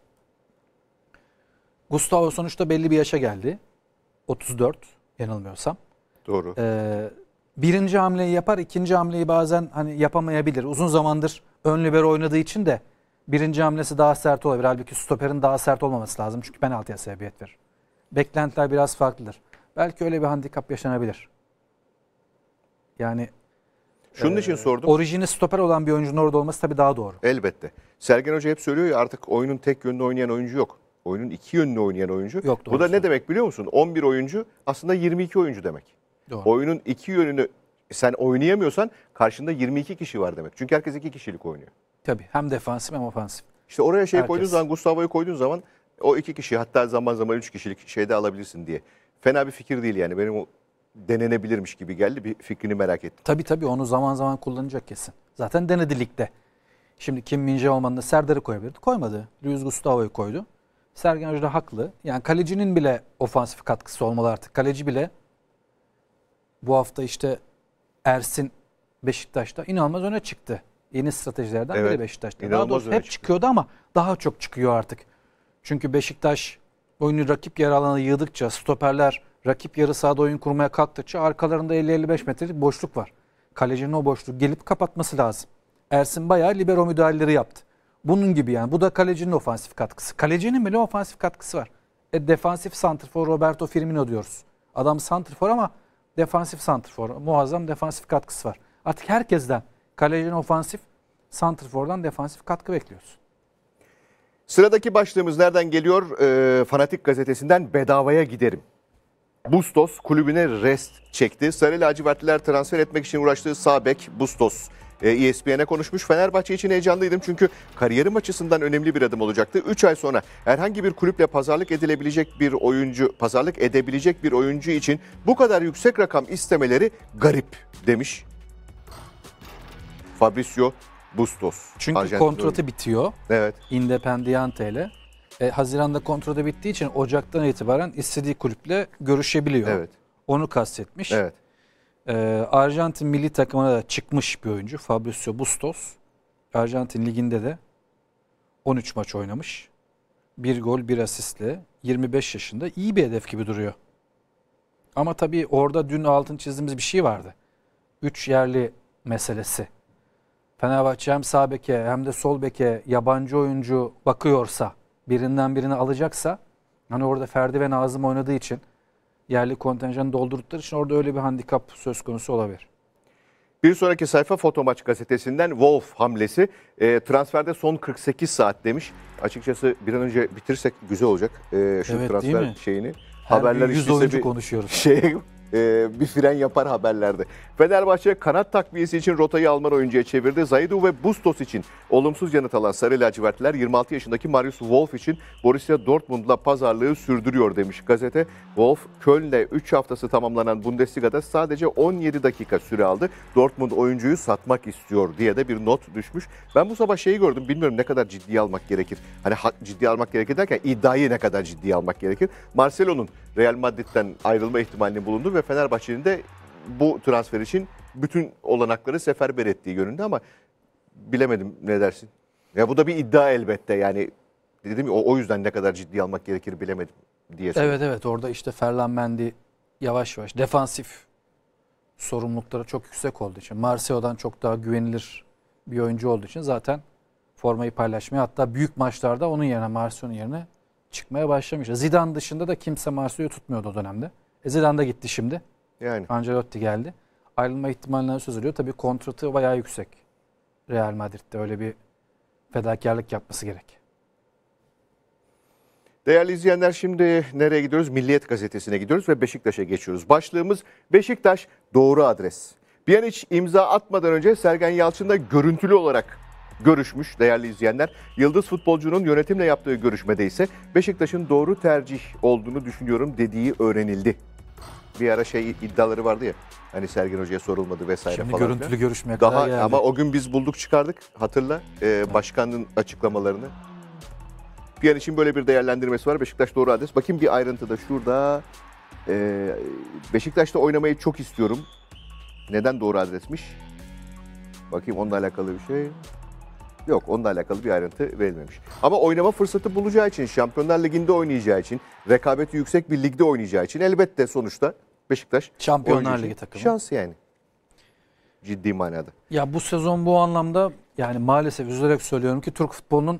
Gustavo sonuçta belli bir yaşa geldi. 34 yanılmıyorsam. Doğru. Ee, birinci hamleyi yapar, ikinci hamleyi bazen hani yapamayabilir. Uzun zamandır ön libero oynadığı için de birinci hamlesi daha sert olabilir. Halbuki stoperin daha sert olmaması lazım. Çünkü penaltıya sebebiyet verir. Beklentiler biraz farklıdır. Belki öyle bir handikap yaşanabilir. Yani
Şunun için ee, sordum. Orijini
stoper olan bir oyuncunun orada olması tabii daha doğru.
Elbette. Sergen Hoca hep söylüyor ya artık oyunun tek yönlü oynayan oyuncu yok. Oyunun iki yönlü oynayan oyuncu. Yok, Bu da ne demek biliyor musun? 11 oyuncu aslında 22 oyuncu demek. Doğru. Oyunun iki yönünü sen oynayamıyorsan karşında 22 kişi var demek. Çünkü herkes iki kişilik oynuyor. Tabii hem defansif hem ofansif. İşte oraya şey koyduğun zaman Gustavo'yu koyduğun zaman o iki kişi hatta zaman zaman üç kişilik şeyde alabilirsin diye. Fena bir fikir değil yani benim o denenebilirmiş gibi geldi. Bir fikrini merak ettim.
Tabii tabii onu zaman zaman kullanacak kesin. Zaten denedi ligde. Şimdi Kim Minje olmanın Serdar'ı koyabilirdi. Koymadı. Luis Gustavo'yu koydu. Sergen Hoca haklı. Yani kalecinin bile ofansif katkısı olmalı artık. Kaleci bile bu hafta işte Ersin Beşiktaş'ta inanılmaz öne çıktı. Yeni stratejilerden evet, biri Beşiktaş'ta. Daha doğrusu hep çıktı. çıkıyordu ama daha çok çıkıyor artık. Çünkü Beşiktaş oyunu rakip yer alanına yığdıkça stoperler rakip yarı sahada oyun kurmaya kalktıkça arkalarında 50-55 metrelik boşluk var. Kalecinin o boşluğu gelip kapatması lazım. Ersin bayağı libero müdahaleleri yaptı. Bunun gibi yani. Bu da kalecinin ofansif katkısı. Kalecinin bile ofansif katkısı var. E, defansif santrfor Roberto Firmino diyoruz. Adam santrfor ama defansif santrfor. Muazzam defansif katkısı var. Artık herkesten kalecinin ofansif, santrfordan defansif katkı bekliyoruz.
Sıradaki başlığımız nereden geliyor? E, Fanatik gazetesinden bedavaya giderim. Bustos kulübüne rest çekti. Sarı lacivertliler transfer etmek için uğraştığı Sabek Bustos ESPN'e e konuşmuş. Fenerbahçe için heyecanlıydım çünkü kariyerim açısından önemli bir adım olacaktı. 3 ay sonra herhangi bir kulüple pazarlık edilebilecek bir oyuncu, pazarlık edebilecek bir oyuncu için bu kadar yüksek rakam istemeleri garip demiş Fabricio Bustos. Çünkü Arjantin kontratı oyuncu.
bitiyor. Evet. Independiente ile e, Haziran'da kontrolde bittiği için Ocak'tan itibaren istediği kulüple görüşebiliyor. Evet. Onu kastetmiş. Evet. Ee, Arjantin milli takımına da çıkmış bir oyuncu Fabricio Bustos. Arjantin liginde de 13 maç oynamış. Bir gol bir asistle 25 yaşında iyi bir hedef gibi duruyor. Ama tabii orada dün altın çizdiğimiz bir şey vardı. Üç yerli meselesi. Fenerbahçe hem sağ beke hem de sol beke yabancı oyuncu bakıyorsa birinden birini alacaksa hani orada Ferdi ve Nazım oynadığı için yerli kontenjanı doldurdukları için orada öyle bir handikap söz konusu olabilir.
Bir sonraki sayfa Foto Maç gazetesinden Wolf hamlesi. E, transferde son 48 saat demiş. Açıkçası bir an önce bitirsek güzel olacak e, şu evet, transfer şeyini. Her Haberler 100 oyuncu bir konuşuyoruz. *laughs* Şey, e, bir fren yapar haberlerde. Fenerbahçe kanat takviyesi için rotayı Alman oyuncuya çevirdi. Zaidu ve Bustos için olumsuz yanıt alan Sarı Lacivertler 26 yaşındaki Marius Wolf için Borussia Dortmund'la pazarlığı sürdürüyor demiş gazete. Wolf Köln'le 3 haftası tamamlanan Bundesliga'da sadece 17 dakika süre aldı. Dortmund oyuncuyu satmak istiyor diye de bir not düşmüş. Ben bu sabah şeyi gördüm bilmiyorum ne kadar ciddiye almak gerekir. Hani ciddiye almak gerekir derken iddiayı ne kadar ciddiye almak gerekir. Marcelo'nun Real Madrid'den ayrılma ihtimalinin bulundu ve Fenerbahçe'nin de bu transfer için bütün olanakları seferber ettiği yönünde ama bilemedim ne dersin? Ya bu da bir iddia elbette yani dedim ya, o, yüzden ne kadar ciddi almak gerekir bilemedim diye söyledim. Evet
evet orada işte Ferland Mendy yavaş yavaş defansif sorumlulukları çok yüksek olduğu için Marceo'dan çok daha güvenilir bir oyuncu olduğu için zaten formayı paylaşmaya hatta büyük maçlarda onun yerine Marceo'nun yerine çıkmaya başlamış. Zidane dışında da kimse Marsilya'yı tutmuyordu o dönemde. E Zidane da gitti şimdi. Yani. Ancelotti geldi. Ayrılma ihtimaline söz ediliyor. Tabii kontratı bayağı yüksek. Real Madrid'de öyle bir fedakarlık yapması gerek.
Değerli izleyenler şimdi nereye gidiyoruz? Milliyet gazetesine gidiyoruz ve Beşiktaş'a geçiyoruz. Başlığımız Beşiktaş doğru adres. Bir an hiç imza atmadan önce Sergen Yalçın'la görüntülü olarak görüşmüş değerli izleyenler. Yıldız futbolcunun yönetimle yaptığı görüşmede ise Beşiktaş'ın doğru tercih olduğunu düşünüyorum dediği öğrenildi. Bir ara şey iddiaları vardı ya. Hani Sergen Hoca'ya sorulmadı vesaire Şimdi falan. görüntülü filan. görüşmeye Daha geldi. ama o gün biz bulduk çıkardık. Hatırla e, başkanın açıklamalarını. Piyan için böyle bir değerlendirmesi var. Beşiktaş doğru adres. Bakayım bir ayrıntıda şurada. E, Beşiktaş'ta oynamayı çok istiyorum. Neden doğru adresmiş? Bakayım onunla alakalı bir şey. Yok onunla alakalı bir ayrıntı verilmemiş. Ama oynama fırsatı bulacağı için, Şampiyonlar Ligi'nde oynayacağı için, rekabeti yüksek bir ligde oynayacağı için elbette sonuçta Beşiktaş Şampiyonlar Ligi takımı. Şans yani. Ciddi manada.
Ya bu sezon bu anlamda yani maalesef üzülerek söylüyorum ki Türk futbolunun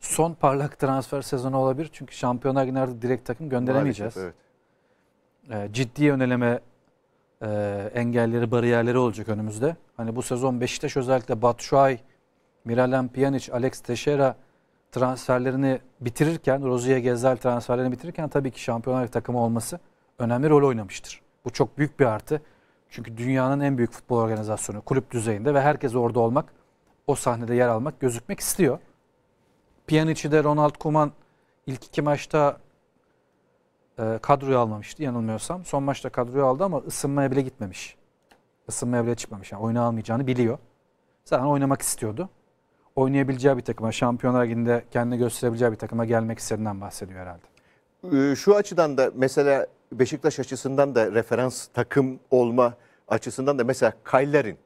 son parlak transfer sezonu olabilir. Çünkü Şampiyonlar Ligi'ne artık direkt takım gönderemeyeceğiz. Maalesef, evet. Ee, ciddi yöneleme e, engelleri, bariyerleri olacak önümüzde. Hani bu sezon Beşiktaş özellikle Batu Şuay Miralem Pjanic, Alex Teixeira transferlerini bitirirken, Rozier Gezal transferlerini bitirirken tabii ki şampiyonlar takımı olması önemli rol oynamıştır. Bu çok büyük bir artı. Çünkü dünyanın en büyük futbol organizasyonu kulüp düzeyinde ve herkes orada olmak, o sahnede yer almak, gözükmek istiyor. Pjanic'i de Ronald Koeman ilk iki maçta e, kadroya almamıştı yanılmıyorsam. Son maçta kadroya aldı ama ısınmaya bile gitmemiş. Isınmaya bile çıkmamış. Yani oyunu almayacağını biliyor. Zaten oynamak istiyordu oynayabileceği bir takıma, Şampiyonlar Ligi'nde kendini gösterebileceği bir takıma gelmek istediğinden bahsediyor
herhalde. Ee, şu açıdan da mesela Beşiktaş açısından da referans takım olma açısından da mesela Kayler'in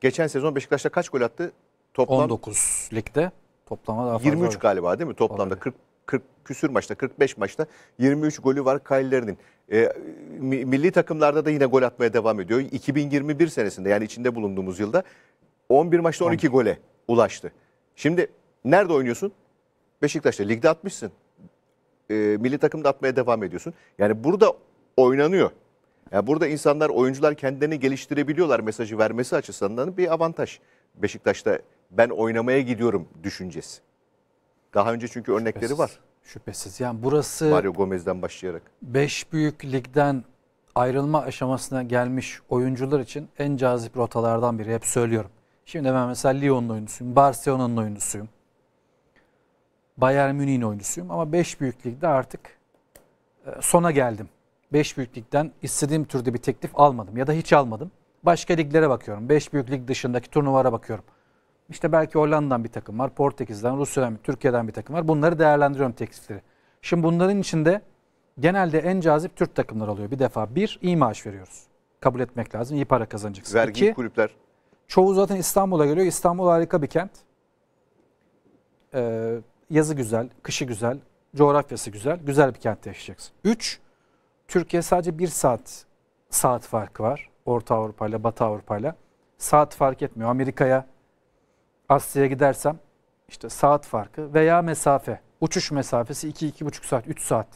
geçen sezon Beşiktaş'ta kaç gol attı? Toplam 19 ligde toplama daha 23 fazla galiba değil mi? Toplamda 40 40 küsür maçta 45 maçta 23 golü var Kayler'in. E, milli takımlarda da yine gol atmaya devam ediyor. 2021 senesinde yani içinde bulunduğumuz yılda 11 maçta 12 gole ulaştı. Şimdi nerede oynuyorsun? Beşiktaş'ta ligde atmışsın. E, milli takımda atmaya devam ediyorsun. Yani burada oynanıyor. Yani burada insanlar, oyuncular kendilerini geliştirebiliyorlar mesajı vermesi açısından bir avantaj. Beşiktaş'ta ben oynamaya gidiyorum düşüncesi. Daha önce çünkü örnekleri şüphesiz, var. Şüphesiz. Yani burası Mario Gomez'den başlayarak
5 büyük ligden ayrılma aşamasına gelmiş oyuncular için en cazip rotalardan biri. Hep söylüyorum. Şimdi ben mesela Lyon'un oyuncusuyum, Barcelona'nın oyuncusuyum. Bayern Münih'in oyuncusuyum ama 5 büyük artık e, sona geldim. 5 büyük istediğim türde bir teklif almadım ya da hiç almadım. Başka liglere bakıyorum. 5 büyük dışındaki turnuvara bakıyorum. İşte belki Hollanda'dan bir takım var, Portekiz'den, Rusya'dan, Türkiye'den bir takım var. Bunları değerlendiriyorum teklifleri. Şimdi bunların içinde genelde en cazip Türk takımlar oluyor. Bir defa bir iyi maaş veriyoruz. Kabul etmek lazım. İyi para kazanacaksın. Vergi kulüpler. Çoğu zaten İstanbul'a geliyor. İstanbul harika bir kent. Ee, yazı güzel, kışı güzel, coğrafyası güzel. Güzel bir kentte yaşayacaksın. Üç, Türkiye sadece bir saat saat farkı var. Orta Avrupa ile Batı Avrupa ile. Saat fark etmiyor. Amerika'ya, Asya'ya gidersem işte saat farkı veya mesafe. Uçuş mesafesi 2-2,5 saat, 3 saat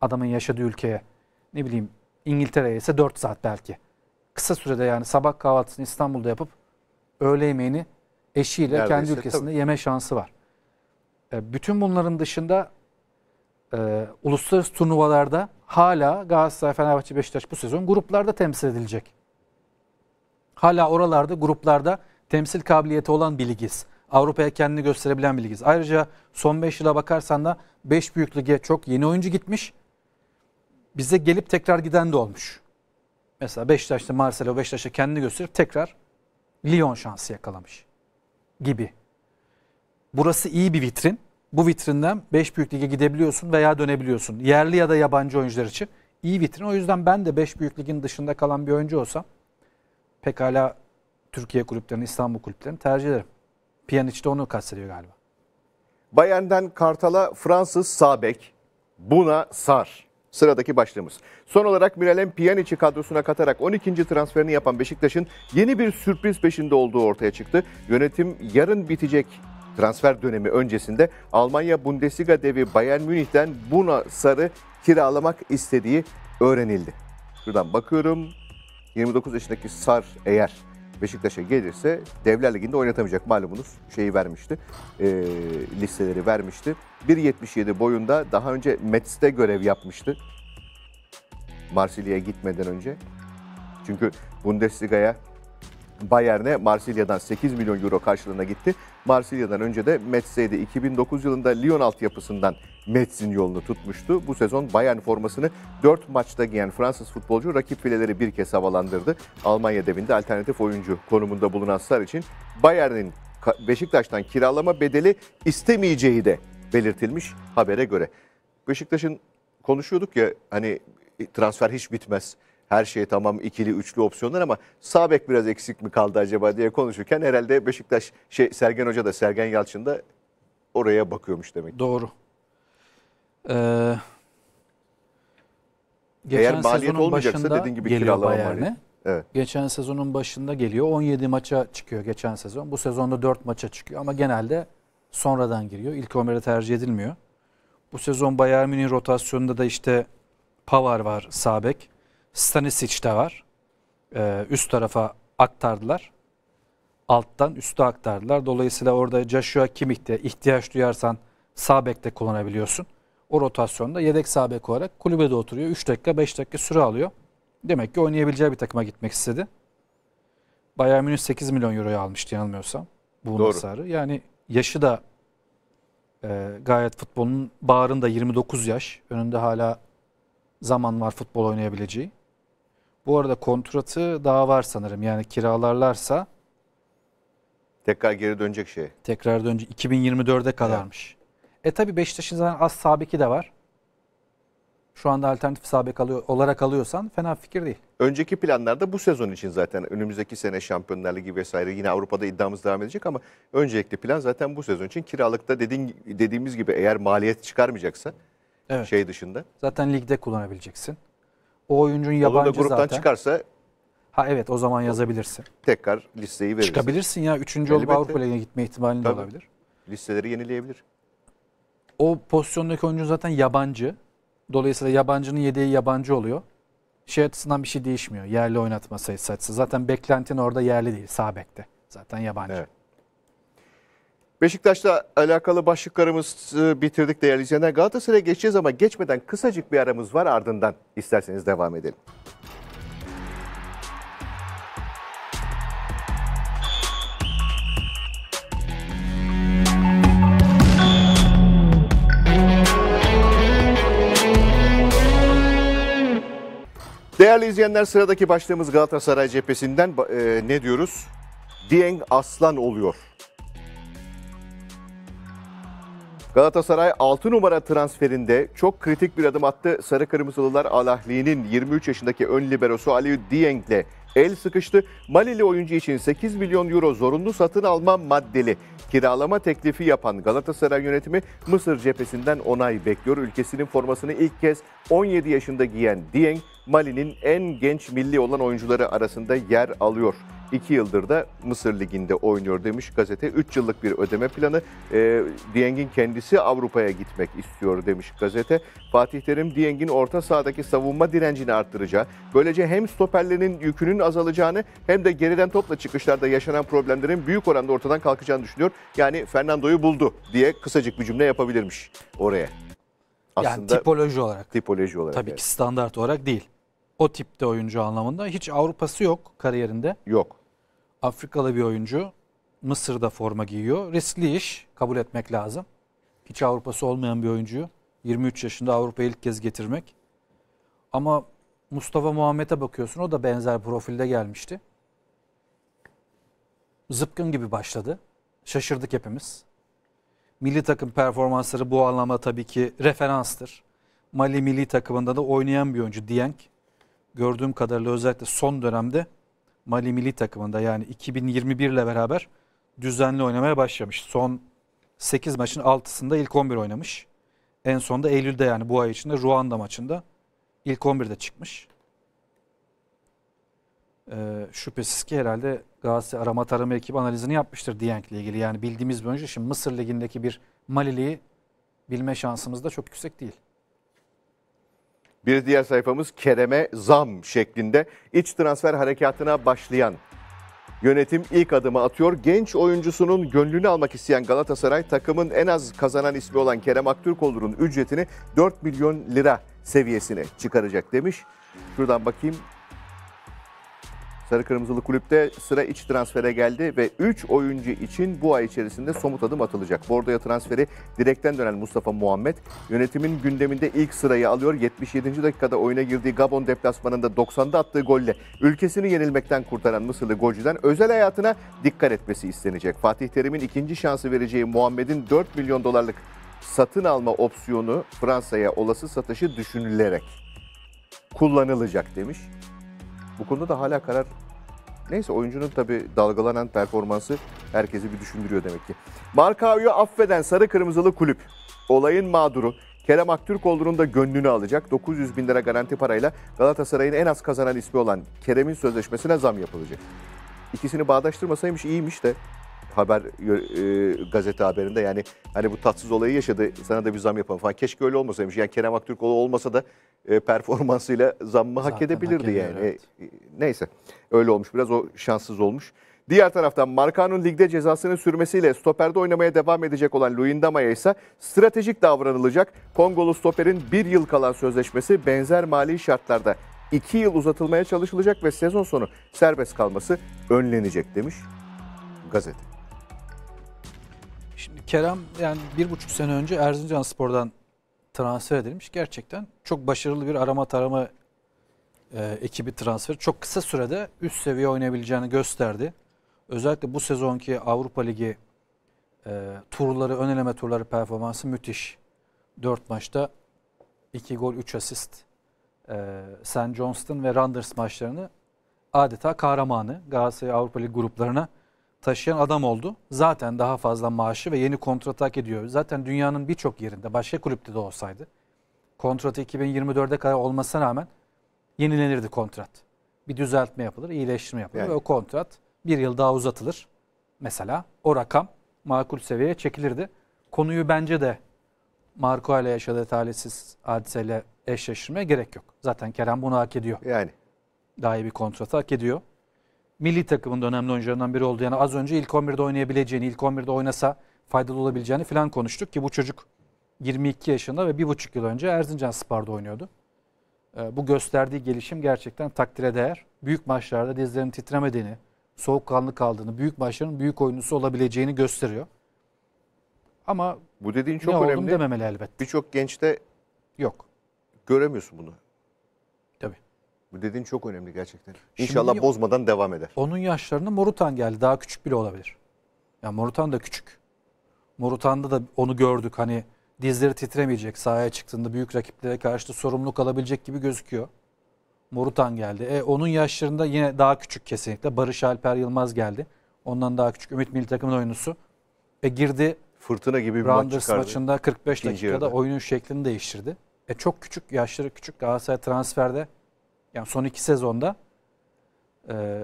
adamın yaşadığı ülkeye. Ne bileyim İngiltere'ye ise 4 saat belki. Kısa sürede yani sabah kahvaltısını İstanbul'da yapıp öğle yemeğini eşiyle Neredeyse, kendi ülkesinde tabii. yeme şansı var. E, bütün bunların dışında e, uluslararası turnuvalarda hala Galatasaray, Fenerbahçe, Beşiktaş bu sezon gruplarda temsil edilecek. Hala oralarda gruplarda temsil kabiliyeti olan bir ligiz. Avrupa'ya kendini gösterebilen bir ligiz. Ayrıca son 5 yıla bakarsan da 5 büyük lige çok yeni oyuncu gitmiş. Bize gelip tekrar giden de olmuş. Mesela Beşiktaş'ta Marcelo Beşiktaş'a kendini gösterip tekrar Lyon şansı yakalamış gibi. Burası iyi bir vitrin. Bu vitrinden 5 büyük lige gidebiliyorsun veya dönebiliyorsun. Yerli ya da yabancı oyuncular için iyi vitrin. O yüzden ben de 5 büyük ligin dışında kalan bir oyuncu olsam pekala
Türkiye kulüplerini, İstanbul kulüplerini tercih ederim. Pjanic de onu kastediyor galiba. Bayern'den Kartal'a Fransız Sabek, Buna Sar sıradaki başlığımız. Son olarak Miralem Pjanic'i kadrosuna katarak 12. transferini yapan Beşiktaş'ın yeni bir sürpriz peşinde olduğu ortaya çıktı. Yönetim yarın bitecek transfer dönemi öncesinde Almanya Bundesliga devi Bayern Münih'ten Buna Sarı kiralamak istediği öğrenildi. Şuradan bakıyorum. 29 yaşındaki Sar eğer Beşiktaş'a gelirse Devler Ligi'nde oynatamayacak malumunuz şeyi vermişti. E, listeleri vermişti. 1.77 boyunda daha önce Metz'te görev yapmıştı. Marsilya'ya gitmeden önce. Çünkü Bundesliga'ya Bayern'e Marsilya'dan 8 milyon euro karşılığına gitti. Marsilya'dan önce de Metz'eydi. 2009 yılında Lyon altyapısından Metz'in yolunu tutmuştu. Bu sezon Bayern formasını 4 maçta giyen Fransız futbolcu rakip fileleri bir kez havalandırdı. Almanya devinde alternatif oyuncu konumunda bulunan Sar için Bayern'in Beşiktaş'tan kiralama bedeli istemeyeceği de belirtilmiş habere göre. Beşiktaş'ın konuşuyorduk ya hani transfer hiç bitmez her şey tamam ikili üçlü opsiyonlar ama Sabek biraz eksik mi kaldı acaba diye konuşurken herhalde Beşiktaş şey Sergen Hoca da Sergen Yalçın da oraya bakıyormuş demek. Doğru. Ee, geçen Eğer maliyet olmayacaksa dediğin gibi kiralama maliyeti. Evet.
Geçen sezonun başında geliyor. 17 maça çıkıyor geçen sezon. Bu sezonda 4 maça çıkıyor ama genelde sonradan giriyor. İlk 11'e tercih edilmiyor. Bu sezon Bayern Münih rotasyonunda da işte Pavar var Sabek. Stanisic de var. Ee, üst tarafa aktardılar. Alttan üste aktardılar. Dolayısıyla orada Joshua Kimmich'te ihtiyaç duyarsan sağ bekte kullanabiliyorsun. O rotasyonda yedek sağ bek olarak kulübede oturuyor. 3 dakika 5 dakika süre alıyor. Demek ki oynayabileceği bir takıma gitmek istedi. Bayern Münih 8 milyon euroya almıştı yanılmıyorsam. Bu Doğru. Yani yaşı da e, gayet futbolun bağrında 29 yaş. Önünde hala zaman var futbol oynayabileceği. Bu arada kontratı daha var sanırım. Yani kiralarlarsa
Tekrar geri dönecek şey.
tekrar dönecek 2024'e kadarmış. E tabi Beşiktaş'ın zaten az sabiki de var. Şu anda alternatif sabık alıyor, olarak
alıyorsan fena fikir değil. Önceki planlarda bu sezon için zaten önümüzdeki sene Şampiyonlar Ligi vesaire yine Avrupa'da iddiamız devam edecek ama öncelikli plan zaten bu sezon için kiralıkta dediğin, dediğimiz gibi eğer maliyet çıkarmayacaksa Evet. şey dışında
Zaten ligde kullanabileceksin. O oyuncunun yabancı zaten. Olur da gruptan zaten.
çıkarsa Ha evet o zaman yazabilirsin. Tekrar listeyi verirsin. Çıkabilirsin ya. Üçüncü olup Avrupa Ligi'ne gitme
ihtimalin de Tabii. olabilir.
Listeleri yenileyebilir.
O pozisyondaki oyuncu zaten yabancı. Dolayısıyla yabancının yedeği yabancı oluyor. Şey açısından bir şey değişmiyor. Yerli oynatma sayısı açısı. Zaten beklentin orada yerli değil. Sağ
Zaten yabancı. Evet. Beşiktaş'la alakalı başlıklarımızı e, bitirdik değerli izleyenler. Galatasaray'a geçeceğiz ama geçmeden kısacık bir aramız var ardından isterseniz devam edelim. Değerli izleyenler sıradaki başlığımız Galatasaray cephesinden e, ne diyoruz? Dieng aslan oluyor. Galatasaray 6 numara transferinde çok kritik bir adım attı. Sarı Kırmızılılar Alahli'nin 23 yaşındaki ön liberosu Aliu Dieng'le el sıkıştı. Malili oyuncu için 8 milyon euro zorunlu satın alma maddeli kiralama teklifi yapan Galatasaray yönetimi Mısır cephesinden onay bekliyor. Ülkesinin formasını ilk kez 17 yaşında giyen Dieng Mali'nin en genç milli olan oyuncuları arasında yer alıyor. 2 yıldır da Mısır Ligi'nde oynuyor demiş gazete. 3 yıllık bir ödeme planı. E, Dieng'in kendisi Avrupa'ya gitmek istiyor demiş gazete. Fatih Terim Dieng'in orta sahadaki savunma direncini arttıracağı, böylece hem stoperlerin yükünün azalacağını hem de geriden topla çıkışlarda yaşanan problemlerin büyük oranda ortadan kalkacağını düşünüyor. Yani Fernando'yu buldu diye kısacık bir cümle yapabilirmiş oraya. Aslında, yani tipoloji olarak. Tipoloji olarak. Tabii evet. ki
standart olarak değil. O tipte oyuncu anlamında. Hiç Avrupa'sı yok kariyerinde. Yok. Afrikalı bir oyuncu. Mısır'da forma giyiyor. Riskli iş. Kabul etmek lazım. Hiç Avrupa'sı olmayan bir oyuncuyu 23 yaşında Avrupa'ya ilk kez getirmek. Ama Mustafa Muhammed'e bakıyorsun o da benzer profilde gelmişti. Zıpkın gibi başladı. Şaşırdık hepimiz. Milli takım performansları bu anlamda tabii ki referanstır. Mali milli takımında da oynayan bir oyuncu Dieng gördüğüm kadarıyla özellikle son dönemde Mali milli takımında yani 2021 ile beraber düzenli oynamaya başlamış. Son 8 maçın 6'sında ilk 11 oynamış. En son da Eylül'de yani bu ay içinde Ruanda maçında ilk 11'de çıkmış. Ee, şüphesiz ki herhalde Galatasaray arama tarama ekibi analizini yapmıştır Diyenk'le ilgili. Yani bildiğimiz bir oyuncu. Şimdi Mısır Ligi'ndeki bir Malili'yi bilme şansımız da çok yüksek değil.
Bir diğer sayfamız Kerem'e zam şeklinde iç transfer harekatına başlayan Yönetim ilk adımı atıyor. Genç oyuncusunun gönlünü almak isteyen Galatasaray takımın en az kazanan ismi olan Kerem Aktürkoğlu'nun ücretini 4 milyon lira seviyesine çıkaracak demiş. Şuradan bakayım Sarı Kırmızılı Kulüp'te sıra iç transfere geldi ve 3 oyuncu için bu ay içerisinde somut adım atılacak. Bordo'ya transferi direkten dönen Mustafa Muhammed yönetimin gündeminde ilk sırayı alıyor. 77. dakikada oyuna girdiği Gabon deplasmanında 90'da attığı golle ülkesini yenilmekten kurtaran Mısırlı golcüden özel hayatına dikkat etmesi istenecek. Fatih Terim'in ikinci şansı vereceği Muhammed'in 4 milyon dolarlık satın alma opsiyonu Fransa'ya olası satışı düşünülerek kullanılacak demiş. Bu konuda da hala karar... Neyse oyuncunun tabi dalgalanan performansı herkesi bir düşündürüyor demek ki. Markao'yu affeden sarı kırmızılı kulüp. Olayın mağduru. Kerem Aktürkoğlu'nun da gönlünü alacak. 900 bin lira garanti parayla Galatasaray'ın en az kazanan ismi olan Kerem'in sözleşmesine zam yapılacak. İkisini bağdaştırmasaymış iyiymiş de haber e, e, gazete haberinde yani hani bu tatsız olayı yaşadı sana da bir zam yapalım falan. Keşke öyle olmasaymış. Yani Kerem Aktürkoğlu olmasa da e, performansıyla zammı Zaten hak edebilirdi hak ediyor, yani. E, evet. E, neyse öyle olmuş biraz o şanssız olmuş. Diğer taraftan Markan'ın ligde cezasını sürmesiyle stoperde oynamaya devam edecek olan Luyendama'ya ise stratejik davranılacak. Kongolu stoperin bir yıl kalan sözleşmesi benzer mali şartlarda iki yıl uzatılmaya çalışılacak ve sezon sonu serbest kalması önlenecek demiş gazete.
Kerem yani bir buçuk sene önce Erzincan Spor'dan transfer edilmiş. Gerçekten çok başarılı bir arama tarama e, ekibi transferi. Çok kısa sürede üst seviye oynayabileceğini gösterdi. Özellikle bu sezonki Avrupa Ligi e, turları, ön eleme turları performansı müthiş. 4 maçta 2 gol 3 asist. E, St. Johnston ve Randers maçlarını adeta kahramanı Galatasaray Avrupa Ligi gruplarına taşıyan adam oldu. Zaten daha fazla maaşı ve yeni kontrat hak ediyor. Zaten dünyanın birçok yerinde başka kulüpte de olsaydı kontratı 2024'e kadar olmasına rağmen yenilenirdi kontrat. Bir düzeltme yapılır, iyileştirme yapılır yani. ve o kontrat bir yıl daha uzatılır. Mesela o rakam makul seviyeye çekilirdi. Konuyu bence de Marco ile yaşadığı talihsiz hadiseyle eşleştirmeye gerek yok. Zaten Kerem bunu hak ediyor. Yani. Daha iyi bir kontratı hak ediyor milli takımın önemli oyuncularından biri oldu. Yani az önce ilk 11'de oynayabileceğini, ilk 11'de oynasa faydalı olabileceğini falan konuştuk ki bu çocuk 22 yaşında ve 1,5 yıl önce Erzincan Spor'da oynuyordu. Ee, bu gösterdiği gelişim gerçekten takdire değer. Büyük maçlarda dizlerinin titremediğini, soğukkanlı kaldığını, büyük maçların büyük oyuncusu olabileceğini gösteriyor. Ama
bu dediğin çok ne önemli. dememeli elbette. Birçok gençte yok. Göremiyorsun bunu. Bu dediğin çok önemli gerçekten. İnşallah Şimdi, bozmadan devam eder.
Onun yaşlarını Morutan geldi. Daha küçük bile olabilir. Yani Morutan da küçük. Morutan'da da onu gördük. Hani dizleri titremeyecek sahaya çıktığında büyük rakiplere karşı da sorumluluk alabilecek gibi gözüküyor. Morutan geldi. E, onun yaşlarında yine daha küçük kesinlikle. Barış Alper Yılmaz geldi. Ondan daha küçük. Ümit Milli Takım'ın oyuncusu. E girdi.
Fırtına gibi bir Branders maç çıkardı. maçında 45 dakikada İkinci
oyunun şeklini değiştirdi. E çok küçük yaşları küçük Galatasaray transferde yani son iki sezonda e,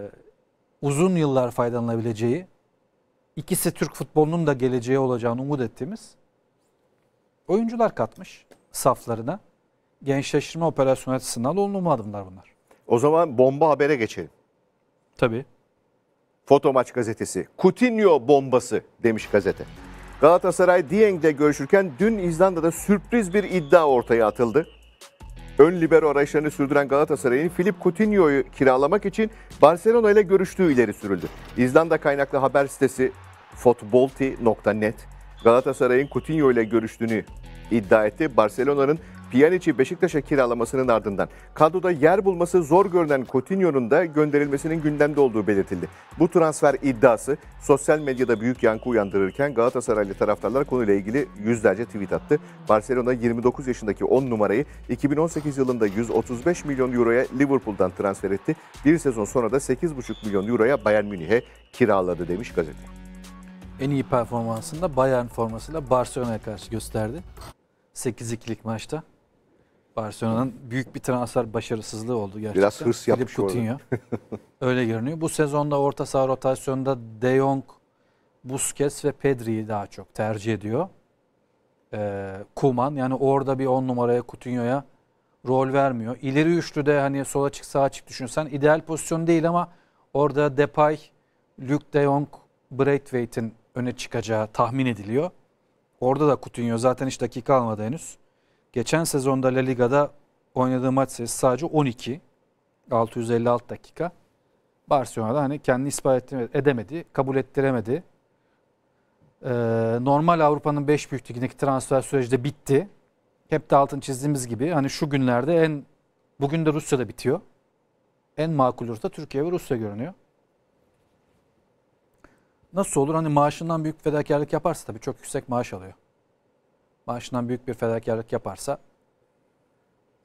uzun yıllar faydalanabileceği, ikisi Türk futbolunun da geleceği olacağını umut ettiğimiz oyuncular katmış saflarına. Gençleştirme operasyonu açısından olumlu adımlar
bunlar. O zaman bomba habere geçelim. Tabii. Foto Maç gazetesi. Coutinho bombası demiş gazete. Galatasaray Dieng'de görüşürken dün İzlanda'da sürpriz bir iddia ortaya atıldı. Ön libero arayışlarını sürdüren Galatasaray'ın Filip Coutinho'yu kiralamak için Barcelona ile görüştüğü ileri sürüldü. İzlanda kaynaklı haber sitesi fotbolti.net Galatasaray'ın Coutinho ile görüştüğünü iddia etti. Barcelona'nın Pjanic'i Beşiktaş'a kiralamasının ardından kadroda yer bulması zor görünen Coutinho'nun da gönderilmesinin gündemde olduğu belirtildi. Bu transfer iddiası sosyal medyada büyük yankı uyandırırken Galatasaraylı taraftarlar konuyla ilgili yüzlerce tweet attı. Barcelona 29 yaşındaki 10 numarayı 2018 yılında 135 milyon euroya Liverpool'dan transfer etti. Bir sezon sonra da 8,5 milyon euroya Bayern Münih'e kiraladı demiş gazete.
En iyi performansında Bayern formasıyla Barcelona'ya karşı gösterdi. 8-2'lik maçta. Barcelona'nın büyük bir transfer başarısızlığı oldu gerçekten. Biraz hırs yapmış Coutinho. *laughs* Öyle görünüyor. Bu sezonda orta saha rotasyonunda De Jong, Busquets ve Pedri'yi daha çok tercih ediyor. Ee, Kuman yani orada bir 10 numaraya Coutinho'ya rol vermiyor. İleri üçlü de hani sola çık sağa çık düşünsen ideal pozisyon değil ama orada Depay, Luke De Jong, Braithwaite'in öne çıkacağı tahmin ediliyor. Orada da Coutinho zaten hiç dakika almadı henüz. Geçen sezonda La Liga'da oynadığı maç sayısı sadece 12. 656 dakika. Barcelona'da hani kendini ispat edemedi, kabul ettiremedi. Ee, normal Avrupa'nın 5 büyük ligindeki transfer süreci de bitti. Hep de altın çizdiğimiz gibi hani şu günlerde en, bugün de Rusya'da bitiyor. En makul orta Türkiye ve Rusya görünüyor. Nasıl olur? Hani maaşından büyük fedakarlık yaparsa tabii çok yüksek maaş alıyor. Başından büyük bir fedakarlık yaparsa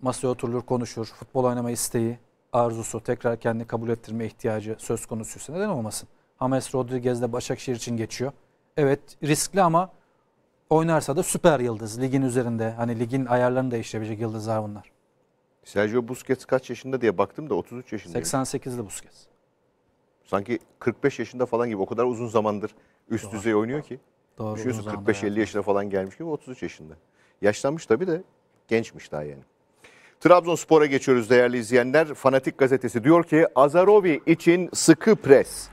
masaya oturulur konuşur. Futbol oynama isteği, arzusu, tekrar kendi kabul ettirme ihtiyacı söz konusuysa neden olmasın? James Rodriguez de Başakşehir için geçiyor. Evet riskli ama oynarsa da süper yıldız ligin üzerinde. Hani ligin ayarlarını değiştirebilecek yıldızlar bunlar.
Sergio Busquets kaç yaşında diye baktım da 33 yaşında. 88'li Busquets. Sanki 45 yaşında falan gibi o kadar uzun zamandır üst Doğru. düzey oynuyor ki. Doğru. 45-50 yaşına falan gelmiş gibi 33 yaşında. Yaşlanmış tabii de gençmiş daha yani. Trabzonspor'a geçiyoruz değerli izleyenler. Fanatik gazetesi diyor ki Azarovi için sıkı pres.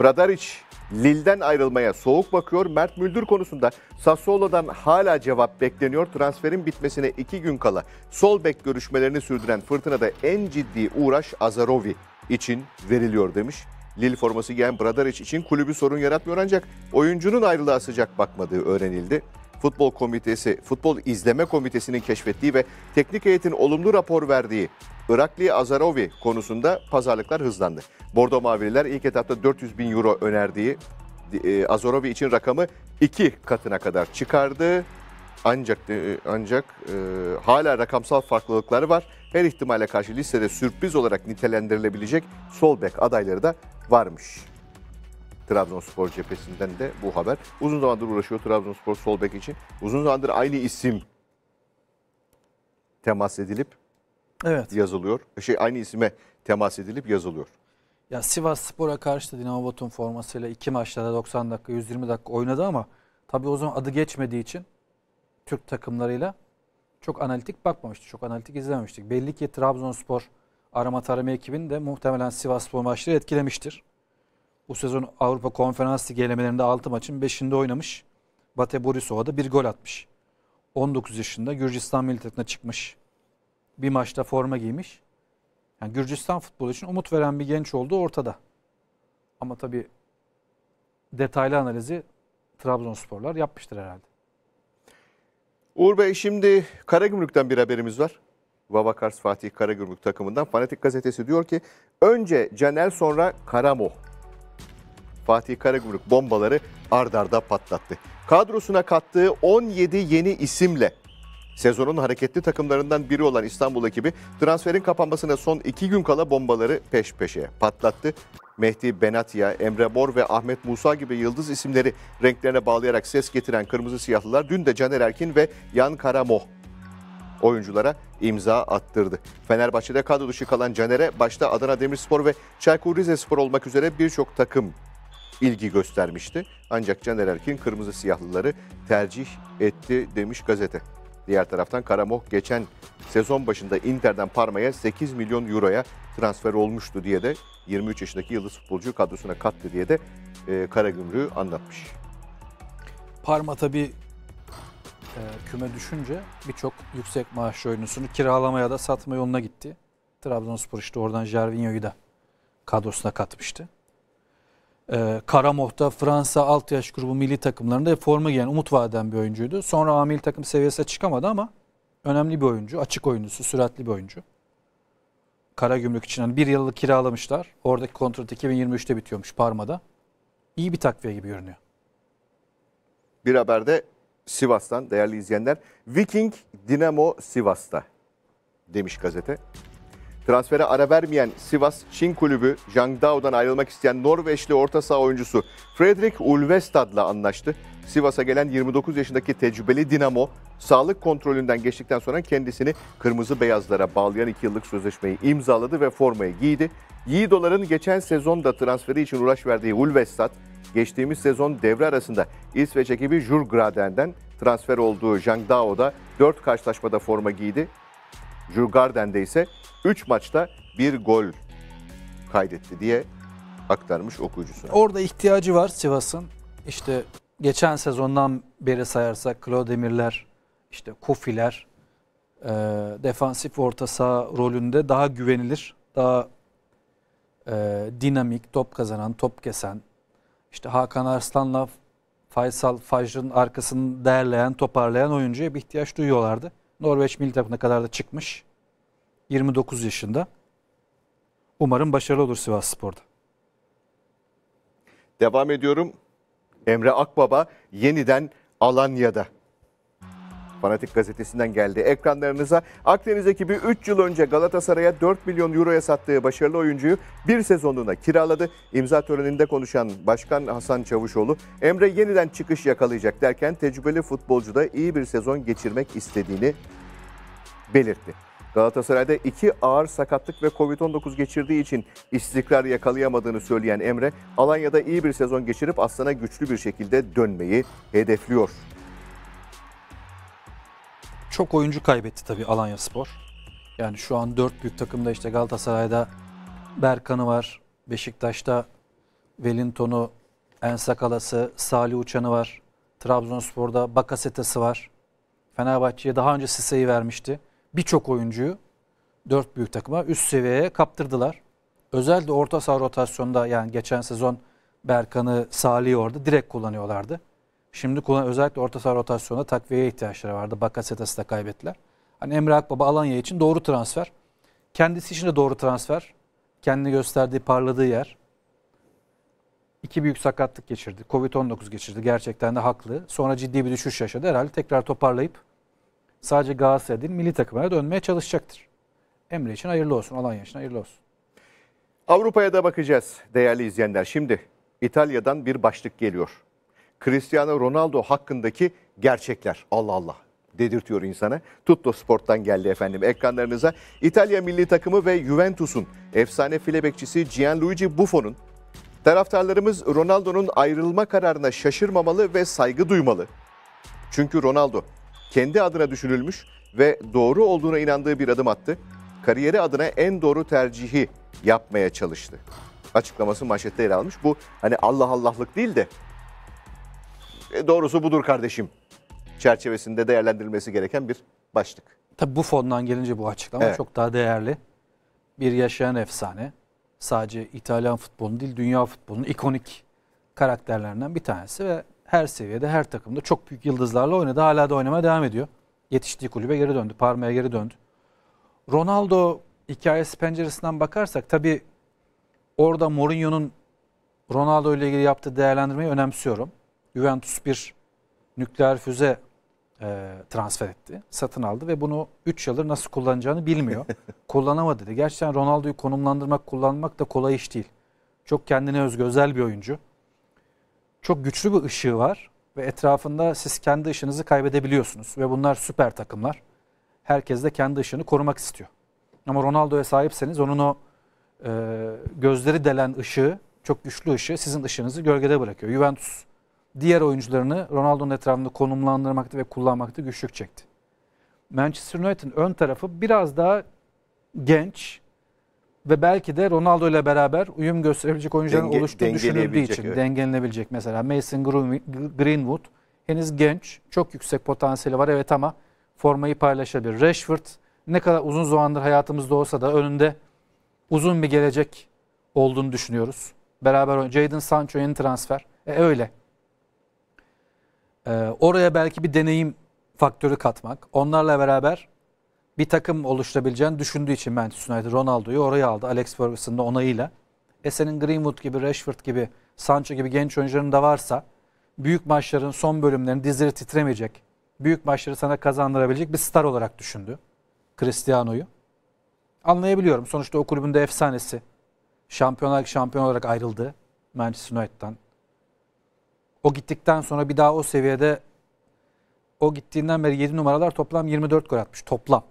Bradaric Lille'den ayrılmaya soğuk bakıyor. Mert Müldür konusunda Sassuolo'dan hala cevap bekleniyor. Transferin bitmesine iki gün kala sol bek görüşmelerini sürdüren fırtınada en ciddi uğraş Azarovi için veriliyor demiş Lille forması giyen Bradaric için kulübü sorun yaratmıyor ancak oyuncunun ayrılığa sıcak bakmadığı öğrenildi. Futbol Komitesi, Futbol İzleme Komitesi'nin keşfettiği ve teknik heyetin olumlu rapor verdiği Irakli Azarovi konusunda pazarlıklar hızlandı. Bordo Mavililer ilk etapta 400 bin euro önerdiği e, Azarovi için rakamı iki katına kadar çıkardı. Ancak e, ancak e, hala rakamsal farklılıkları var. Her ihtimale karşı listede sürpriz olarak nitelendirilebilecek sol bek adayları da varmış. Trabzonspor cephesinden de bu haber. Uzun zamandır uğraşıyor Trabzonspor sol bek için. Uzun zamandır aynı isim temas edilip evet. yazılıyor. Şey aynı isime temas edilip yazılıyor.
Ya Sivas Spor'a karşı da Dinamo Batum formasıyla iki maçta da 90 dakika 120 dakika oynadı ama tabii o zaman adı geçmediği için Türk takımlarıyla çok analitik bakmamıştık. Çok analitik izlememiştik. Belli ki Trabzonspor arama tarama ekibini de muhtemelen Sivas spor maçları etkilemiştir. Bu sezon Avrupa Konferans Ligi elemelerinde 6 maçın 5'inde oynamış. Bate Borisova'da bir gol atmış. 19 yaşında Gürcistan milli takımına çıkmış. Bir maçta forma giymiş. Yani Gürcistan futbolu için umut veren bir genç olduğu ortada. Ama tabii detaylı analizi Trabzonsporlar yapmıştır herhalde.
Uğur Bey şimdi Karagümrük'ten bir haberimiz var. Vavakars Fatih Karagümrük takımından. Fanatik gazetesi diyor ki önce Canel sonra Karamo. Fatih Karagümrük bombaları ardarda patlattı. Kadrosuna kattığı 17 yeni isimle sezonun hareketli takımlarından biri olan İstanbul ekibi transferin kapanmasına son 2 gün kala bombaları peş peşe patlattı. Mehdi Benatya, Emre Bor ve Ahmet Musa gibi yıldız isimleri renklerine bağlayarak ses getiren kırmızı siyahlılar dün de Caner Erkin ve Yan Karamoh oyunculara imza attırdı. Fenerbahçe'de kadro dışı kalan Caner'e başta Adana Demirspor ve Çaykur Rizespor olmak üzere birçok takım ilgi göstermişti. Ancak Caner Erkin kırmızı siyahlıları tercih etti demiş gazete. Diğer taraftan Karamoh geçen sezon başında Inter'den Parma'ya 8 milyon euroya transfer olmuştu diye de 23 yaşındaki yıldız futbolcu kadrosuna kattı diye de e, Karagümrük'ü anlatmış.
Parma tabii ee, küme düşünce birçok yüksek maaşlı oyuncusunu kiralamaya da satma yoluna gitti. Trabzonspor işte oradan Jervinho'yu da kadrosuna katmıştı. Ee, Karamoh'ta Fransa alt yaş grubu milli takımlarında forma giyen umut vaden bir oyuncuydu. Sonra amil takım seviyesine çıkamadı ama önemli bir oyuncu. Açık oyuncusu, süratli bir oyuncu. Kara Karagümrük için hani bir yıllık kiralamışlar. Oradaki kontrat 2023'te bitiyormuş Parma'da. İyi bir takviye gibi
görünüyor. Bir haberde Sivas'tan değerli izleyenler. Viking Dinamo Sivas'ta demiş gazete. Transfere ara vermeyen Sivas Çin kulübü Jangdao'dan ayrılmak isteyen Norveçli orta saha oyuncusu Fredrik Ulvestad'la anlaştı. Sivas'a gelen 29 yaşındaki tecrübeli Dinamo sağlık kontrolünden geçtikten sonra kendisini kırmızı beyazlara bağlayan 2 yıllık sözleşmeyi imzaladı ve formayı giydi. Yiğidoların geçen sezon da transferi için uğraş verdiği Ulvestad geçtiğimiz sezon devre arasında İsveç ekibi Jurgraden'den transfer olduğu Zhang Dao da 4 karşılaşmada forma giydi. Jurgarden'de ise 3 maçta bir gol kaydetti diye aktarmış okuyucusu. Orada
ihtiyacı var Sivas'ın. İşte geçen sezondan beri sayarsak Klodemirler, işte Kofiler e, defansif orta saha rolünde daha güvenilir, daha e, dinamik, top kazanan, top kesen, işte Hakan Arslan'la Faysal Fajr'ın arkasını değerleyen, toparlayan oyuncuya bir ihtiyaç duyuyorlardı. Norveç milli takımına kadar da çıkmış. 29 yaşında. Umarım başarılı olur Sivas Spor'da.
Devam ediyorum. Emre Akbaba yeniden Alanya'da. Fanatik gazetesinden geldi ekranlarınıza. Akdeniz ekibi 3 yıl önce Galatasaray'a 4 milyon euroya sattığı başarılı oyuncuyu bir sezonluğuna kiraladı. İmza töreninde konuşan Başkan Hasan Çavuşoğlu, Emre yeniden çıkış yakalayacak derken tecrübeli futbolcu da iyi bir sezon geçirmek istediğini belirtti. Galatasaray'da iki ağır sakatlık ve Covid-19 geçirdiği için istikrar yakalayamadığını söyleyen Emre, Alanya'da iyi bir sezon geçirip Aslan'a güçlü bir şekilde dönmeyi hedefliyor
çok oyuncu kaybetti tabii Alanya Spor. Yani şu an dört büyük takımda işte Galatasaray'da Berkan'ı var. Beşiktaş'ta Wellington'u, Ensakalası, Salih Uçan'ı var. Trabzonspor'da Bakasetas'ı var. Fenerbahçe'ye daha önce Sise'yi vermişti. Birçok oyuncuyu dört büyük takıma üst seviyeye kaptırdılar. Özellikle orta saha rotasyonda yani geçen sezon Berkan'ı, Salih'i orada direkt kullanıyorlardı. Şimdi kullan özellikle orta saha rotasyonda takviyeye ihtiyaçları vardı. Bakasetas'ı da kaybettiler. Hani Emre Akbaba Alanya için doğru transfer. Kendisi için de doğru transfer. Kendini gösterdiği, parladığı yer. İki büyük sakatlık geçirdi. Covid-19 geçirdi. Gerçekten de haklı. Sonra ciddi bir düşüş yaşadı. Herhalde tekrar toparlayıp sadece Galatasaray değil milli takımlara dönmeye çalışacaktır. Emre için hayırlı olsun. Alanya için hayırlı olsun.
Avrupa'ya da bakacağız değerli izleyenler. Şimdi İtalya'dan bir başlık geliyor. Cristiano Ronaldo hakkındaki gerçekler. Allah Allah dedirtiyor insana. Tutto Sport'tan geldi efendim ekranlarınıza. İtalya milli takımı ve Juventus'un efsane file bekçisi Gianluigi Buffon'un taraftarlarımız Ronaldo'nun ayrılma kararına şaşırmamalı ve saygı duymalı. Çünkü Ronaldo kendi adına düşünülmüş ve doğru olduğuna inandığı bir adım attı. Kariyeri adına en doğru tercihi yapmaya çalıştı. Açıklaması manşette yer almış. Bu hani Allah Allah'lık değil de e, doğrusu budur kardeşim çerçevesinde değerlendirilmesi gereken bir başlık.
Tabii bu fondan gelince bu açıklama evet. çok daha değerli. Bir yaşayan efsane. Sadece İtalyan futbolunun değil dünya futbolunun ikonik karakterlerinden bir tanesi ve her seviyede her takımda çok büyük yıldızlarla oynadı. Hala da oynamaya devam ediyor. Yetiştiği kulübe geri döndü. Parma'ya geri döndü. Ronaldo hikayesi penceresinden bakarsak tabii orada Mourinho'nun Ronaldo ile ilgili yaptığı değerlendirmeyi önemsiyorum. Juventus bir nükleer füze e, transfer etti. Satın aldı ve bunu 3 yıldır nasıl kullanacağını bilmiyor. *laughs* Kullanamadı dedi. Gerçekten Ronaldo'yu konumlandırmak, kullanmak da kolay iş değil. Çok kendine özgü, özel bir oyuncu. Çok güçlü bir ışığı var ve etrafında siz kendi ışınızı kaybedebiliyorsunuz. Ve bunlar süper takımlar. Herkes de kendi ışığını korumak istiyor. Ama Ronaldo'ya sahipseniz onun o e, gözleri delen ışığı, çok güçlü ışığı sizin ışığınızı gölgede bırakıyor. Juventus diğer oyuncularını Ronaldo'nun etrafında konumlandırmakta ve kullanmakta güçlük çekti. Manchester United'ın ön tarafı biraz daha genç ve belki de Ronaldo ile beraber uyum gösterebilecek oyuncuların Denge, oluştuğu düşünüldüğü için evet. dengelenebilecek. Mesela Mason Greenwood henüz genç, çok yüksek potansiyeli var evet ama formayı paylaşabilir. Rashford ne kadar uzun zamandır hayatımızda olsa da önünde uzun bir gelecek olduğunu düşünüyoruz. Beraber Jadon Sancho yeni transfer. E öyle e, oraya belki bir deneyim faktörü katmak. Onlarla beraber bir takım oluşturabileceğini düşündüğü için Manchester United Ronaldo'yu oraya aldı. Alex Ferguson'ın onayıyla. E senin Greenwood gibi, Rashford gibi, Sancho gibi genç oyuncuların da varsa büyük maçların son bölümlerini dizleri titremeyecek, büyük maçları sana kazandırabilecek bir star olarak düşündü Cristiano'yu. Anlayabiliyorum. Sonuçta o kulübün de efsanesi. Şampiyonlar şampiyon olarak ayrıldı Manchester United'dan. O gittikten sonra bir daha o seviyede o gittiğinden beri 7 numaralar toplam 24 gol atmış. Toplam.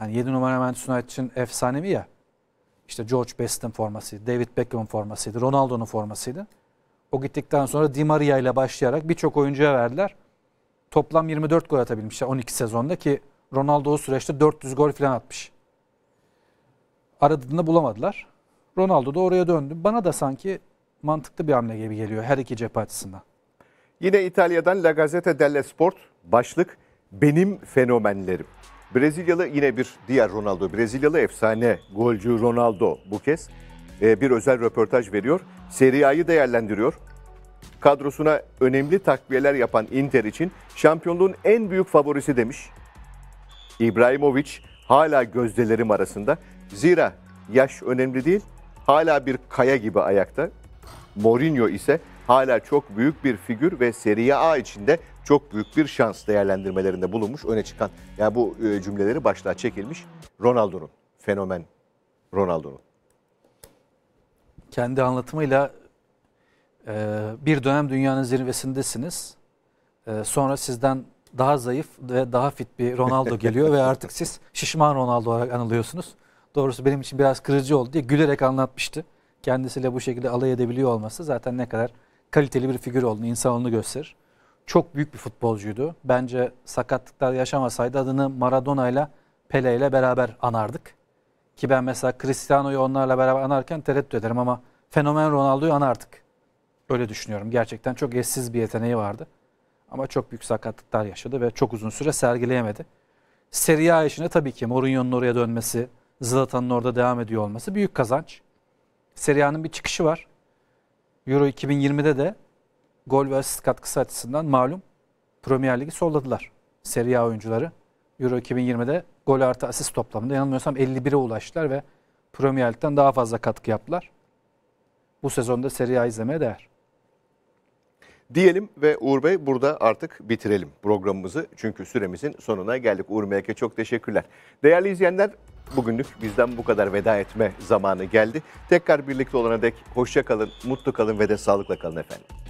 Yani 7 numara Manchester United için efsanevi ya. İşte George Best'in formasıydı, David Beckham'ın formasıydı, Ronaldo'nun formasıydı. O gittikten sonra Di Maria ile başlayarak birçok oyuncuya verdiler. Toplam 24 gol atabilmişler 12 sezonda ki Ronaldo o süreçte 400 gol falan atmış. Aradığında bulamadılar. Ronaldo da oraya döndü. Bana da sanki mantıklı bir hamle gibi geliyor her iki cephe açısından.
Yine İtalya'dan La Gazzetta dello Sport başlık benim fenomenlerim. Brezilyalı yine bir diğer Ronaldo, Brezilyalı efsane golcü Ronaldo bu kez e, bir özel röportaj veriyor. Serie A'yı değerlendiriyor. Kadrosuna önemli takviyeler yapan Inter için şampiyonluğun en büyük favorisi demiş. İbrahimovic hala gözdelerim arasında. Zira yaş önemli değil, hala bir kaya gibi ayakta. Mourinho ise hala çok büyük bir figür ve Serie A içinde çok büyük bir şans değerlendirmelerinde bulunmuş. Öne çıkan yani bu e, cümleleri başlığa çekilmiş Ronaldo'nun fenomen Ronaldo'nun. Kendi anlatımıyla e,
bir dönem dünyanın zirvesindesiniz. E, sonra sizden daha zayıf ve daha fit bir Ronaldo geliyor ve artık siz şişman Ronaldo olarak anılıyorsunuz. Doğrusu benim için biraz kırıcı oldu diye gülerek anlatmıştı. Kendisiyle bu şekilde alay edebiliyor olması zaten ne kadar kaliteli bir figür olduğunu, insanlığını gösterir. Çok büyük bir futbolcuydu. Bence sakatlıklar yaşamasaydı adını Maradona ile Pele ile beraber anardık. Ki ben mesela Cristiano'yu onlarla beraber anarken tereddüt ederim ama fenomen Ronaldo'yu anardık. Öyle düşünüyorum. Gerçekten çok eşsiz bir yeteneği vardı. Ama çok büyük sakatlıklar yaşadı ve çok uzun süre sergileyemedi. Serie A işine tabii ki Mourinho'nun oraya dönmesi, Zlatan'ın orada devam ediyor olması büyük kazanç. Serie A'nın bir çıkışı var. Euro 2020'de de gol ve asist katkısı açısından malum Premier Ligi solladılar. Serie A oyuncuları Euro 2020'de gol artı asist toplamında yanılmıyorsam 51'e ulaştılar ve Premier Lig'den daha fazla katkı yaptılar. Bu sezonda Serie A izlemeye değer.
Diyelim ve Uğur Bey burada artık bitirelim programımızı. Çünkü süremizin sonuna geldik. Uğur Melek'e çok teşekkürler. Değerli izleyenler Bugünlük bizden bu kadar veda etme zamanı geldi. Tekrar birlikte olana dek hoşça kalın, mutlu kalın ve de sağlıkla kalın efendim.